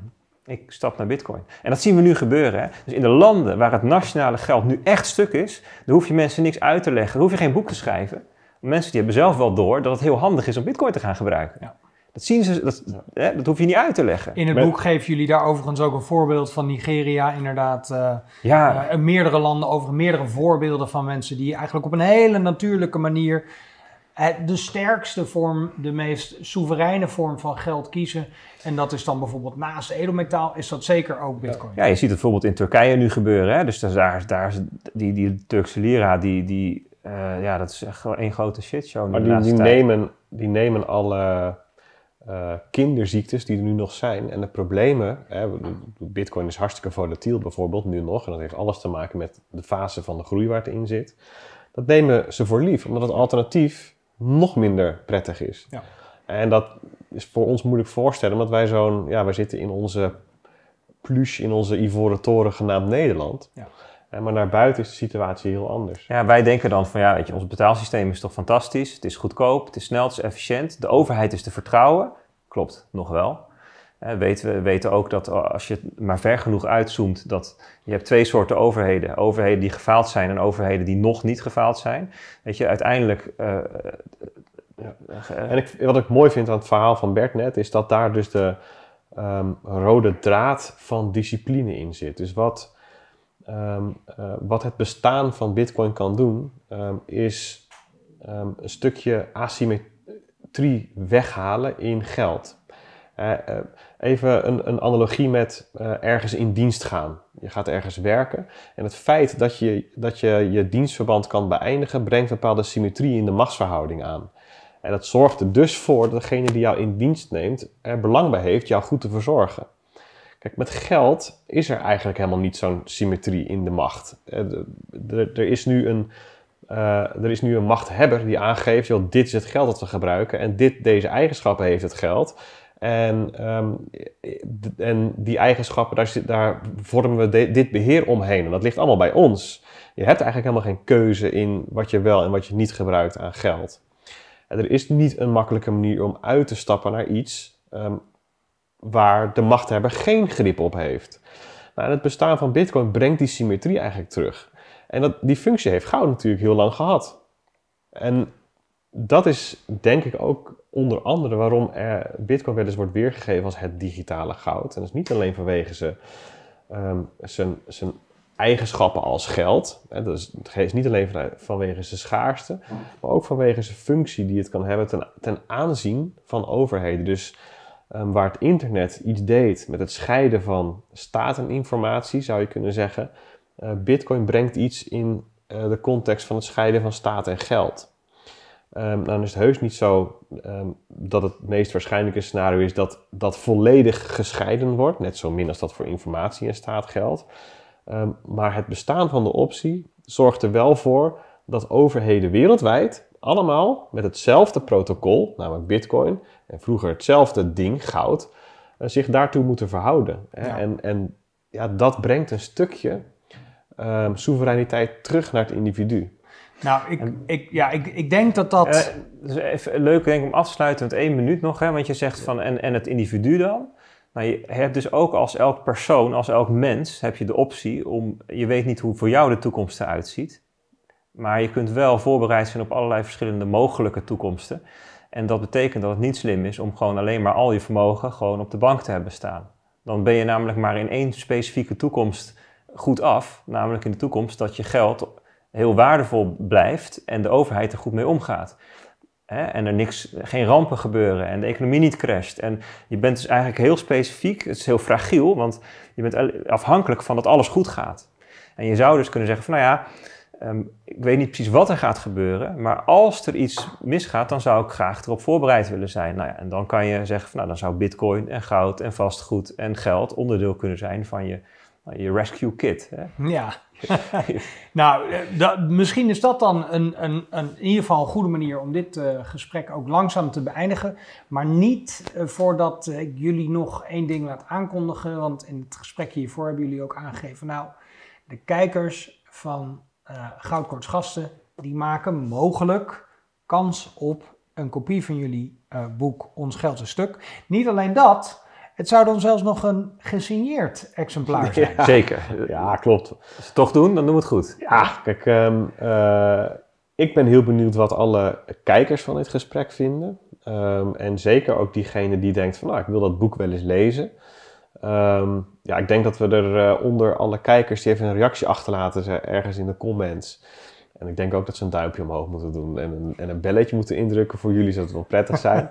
Ik stap naar Bitcoin. En dat zien we nu gebeuren. Hè? Dus in de landen waar het nationale geld nu echt stuk is, daar hoef je mensen niks uit te leggen, dan hoef je geen boek te schrijven mensen die hebben zelf wel door dat het heel handig is om bitcoin te gaan gebruiken. Ja. Dat zien ze, dat, hè, dat hoef je niet uit te leggen. In het boek geven jullie daar overigens ook een voorbeeld van Nigeria, inderdaad. Eh, ja. Uh, meerdere landen over meerdere voorbeelden van mensen die eigenlijk op een hele natuurlijke manier eh, de sterkste vorm, de meest soevereine vorm van geld kiezen. En dat is dan bijvoorbeeld naast edelmetaal, is dat zeker ook bitcoin. Ja, je ziet het bijvoorbeeld in Turkije nu gebeuren. Hè? Dus daar, daar, is die, die Turkse lira, die, die eh, ja, dat is echt gewoon één grote shitshow. Maar die, nemen, die nemen alle eh, kinderziektes die er nu nog zijn en de problemen. Hè, Bitcoin is hartstikke volatiel bijvoorbeeld nu nog. En dat heeft alles te maken met de fase van de groei waar het in zit. Dat nemen ze voor lief, omdat het alternatief nog minder prettig is. Ja. En dat is voor ons moeilijk voorstellen, omdat wij zo'n. Ja, wij zitten in onze plus in onze ivoren toren genaamd Nederland. Ja. Maar naar buiten is de situatie heel anders. Ja, wij denken dan van ja, weet je, ons betaalsysteem is toch fantastisch. Het is goedkoop, het is snel, het is efficiënt. De overheid is te vertrouwen. Klopt, nog wel. We weten, weten ook dat oh, als je maar ver genoeg uitzoomt, dat je hebt twee soorten overheden. Overheden die gefaald zijn en overheden die nog niet gefaald zijn. Weet je, uiteindelijk... Eh, eh, ja. En ik, wat ik mooi vind aan het verhaal van Bert net, is dat daar dus de ehm, rode draad van discipline in zit. Dus wat Ehm, eh, wat het bestaan van Bitcoin kan doen, ehm, is ehm, een stukje asymmetrie weghalen in geld. Eh, eh, even een, een, analogie met ergens in dienst gaan. Je gaat ergens werken en het feit dat je dat je, je dienstverband kan beëindigen, brengt bepaalde symmetrie in de machtsverhouding aan. En dat zorgt er dus voor dat degene die jou in dienst neemt er belang bij heeft jou goed te verzorgen. Kijk, met geld is er eigenlijk helemaal niet zo'n symmetrie in de macht. Eh, er is nu een, uh, er is nu een machthebber die aangeeft, joh, dit is het geld dat we gebruiken en dit, deze eigenschappen heeft het geld. En, ehm, en die eigenschappen, daar, daar vormen we dit beheer omheen. En dat ligt allemaal bij ons. Je hebt eigenlijk helemaal geen keuze in wat je wel en wat je niet gebruikt aan geld. er is niet een makkelijke manier om uit te stappen naar iets. Ehm, waar de machthebber geen grip op heeft. Nou, het bestaan van Bitcoin brengt die symmetrie eigenlijk terug. En dat, die functie heeft goud natuurlijk heel lang gehad. En dat is denk ik ook onder andere waarom er Bitcoin wel eens wordt weergegeven als het digitale goud. En dat is niet alleen vanwege ehm, zijn, zijn eigenschappen als geld. dat is, het is niet alleen vanwege zijn schaarste, maar ook vanwege zijn functie die het kan hebben ten, ten aanzien van overheden. Dus Ehm, waar het internet iets deed met het scheiden van staat en informatie, zou je kunnen zeggen. Eh, Bitcoin brengt iets in eh, de context van het scheiden van staat en geld. Ehm, nou, dan is het heus niet zo ehm, dat het meest waarschijnlijke scenario is dat dat volledig gescheiden wordt, net zo min als dat voor informatie en staat geldt. maar het bestaan van de optie zorgt er wel voor dat overheden wereldwijd allemaal met hetzelfde protocol, namelijk Bitcoin, en vroeger hetzelfde ding, goud, eh, zich daartoe moeten verhouden. En, en ja, dat brengt een stukje ehm, soevereiniteit terug naar het individu. Nou, ik, ik, ja, ik, ik denk dat dat. Eh, even leuk denk ik, om af te sluiten met één minuut nog, hè, want je zegt van en, en het individu dan. Maar nou, je hebt dus ook als elk persoon, als elk mens, heb je de optie om. Je weet niet hoe voor jou de toekomst eruit ziet. Maar je kunt wel voorbereid zijn op allerlei verschillende mogelijke toekomsten. En dat betekent dat het niet slim is om gewoon alleen maar al je vermogen gewoon op de bank te hebben staan. Dan ben je namelijk maar in één specifieke toekomst goed af. Namelijk in de toekomst dat je geld heel waardevol blijft en de overheid er goed mee omgaat. En er niks, geen rampen gebeuren en de economie niet crasht. En je bent dus eigenlijk heel specifiek, het is heel fragiel, want je bent afhankelijk van dat alles goed gaat. En je zou dus kunnen zeggen van nou ja, Ehm, ik weet niet precies wat er gaat gebeuren, maar als er iets misgaat, dan zou ik graag erop voorbereid willen zijn. Nou ja, en dan kan je zeggen, van, nou dan zou bitcoin en goud en vastgoed en geld onderdeel kunnen zijn van je, je rescue kit. Hè? Ja, nou, eh, misschien is dat dan een, een, een, in ieder geval een goede manier om dit eh, gesprek ook langzaam te beëindigen. Maar niet eh, voordat ik jullie nog één ding laat aankondigen, want in het gesprek hiervoor hebben jullie ook aangegeven, nou, de kijkers van eh, Goudkorts gasten, die maken mogelijk kans op een kopie van jullie eh, boek Ons Geld Stuk. Niet alleen dat, het zou dan zelfs nog een gesigneerd exemplaar zijn. zeker. Ja, klopt. Als ze het toch doen, dan doen we het goed. Ja, kijk, ehm, eh, ik ben heel benieuwd wat alle kijkers van dit gesprek vinden. Ehm, en zeker ook diegene die denkt van, nou, ik wil dat boek wel eens lezen. Ehm, ja, ik denk dat we er eh, onder alle kijkers die even een reactie achterlaten ergens in de comments. En ik denk ook dat ze een duimpje omhoog moeten doen en een, en een belletje moeten indrukken voor jullie, zodat het wel prettig zijn.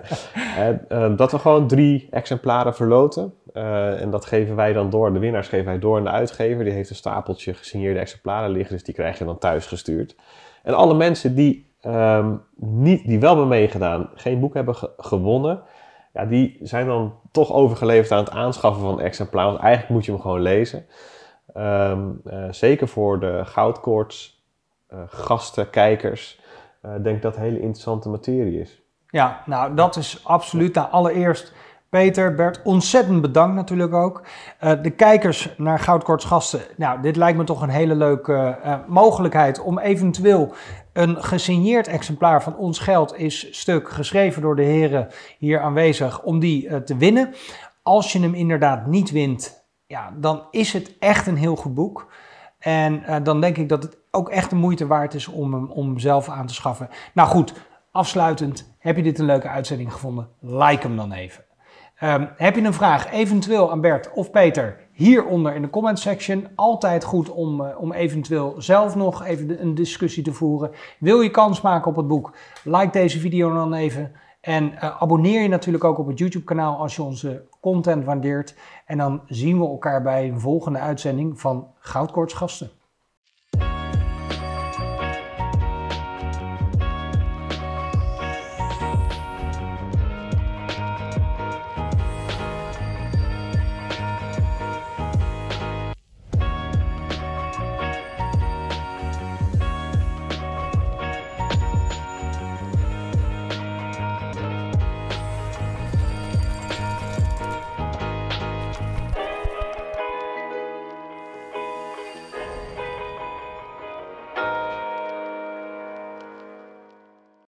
en, eh, ehm, dat we gewoon drie exemplaren verloten. Eh, en dat geven wij dan door. De winnaars geven wij door aan de uitgever. Die heeft een stapeltje gesigneerde exemplaren liggen, dus die krijg je dan thuis gestuurd. En alle mensen die, ehm, niet, die wel hebben meegedaan, geen boek hebben gewonnen, ja, die zijn dan toch overgeleverd aan het aanschaffen van exemplaar. Want eigenlijk moet je hem gewoon lezen. Ehm, eh, zeker voor de goudkoorts, uh, gasten, kijkers, uh, denk ik dat hele interessante materie is. Ja, nou dat is absoluut. Nou, allereerst Peter, Bert, ontzettend bedankt natuurlijk ook. de kijkers naar Goudkorts Gasten, nou, dit lijkt me toch een hele leuke mogelijkheid om eventueel een gesigneerd exemplaar van Ons Geld is stuk geschreven door de heren hier aanwezig om die eh, te winnen. Als je hem inderdaad niet wint, ja, dan is het echt een heel goed boek. En eh, dan denk ik dat het ook echt de moeite waard is om hem om zelf aan te schaffen. Nou goed, afsluitend, heb je dit een leuke uitzending gevonden? Like hem dan even. Ehm, heb je een vraag, eventueel aan Bert of Peter? hieronder in de comment section. Altijd goed om, eh, om eventueel zelf nog even een discussie te voeren. Wil je kans maken op het boek? Like deze video dan even. En eh, abonneer je natuurlijk ook op het YouTube kanaal als je onze content waardeert. En dan zien we elkaar bij een volgende uitzending van Goudkoorts Gasten.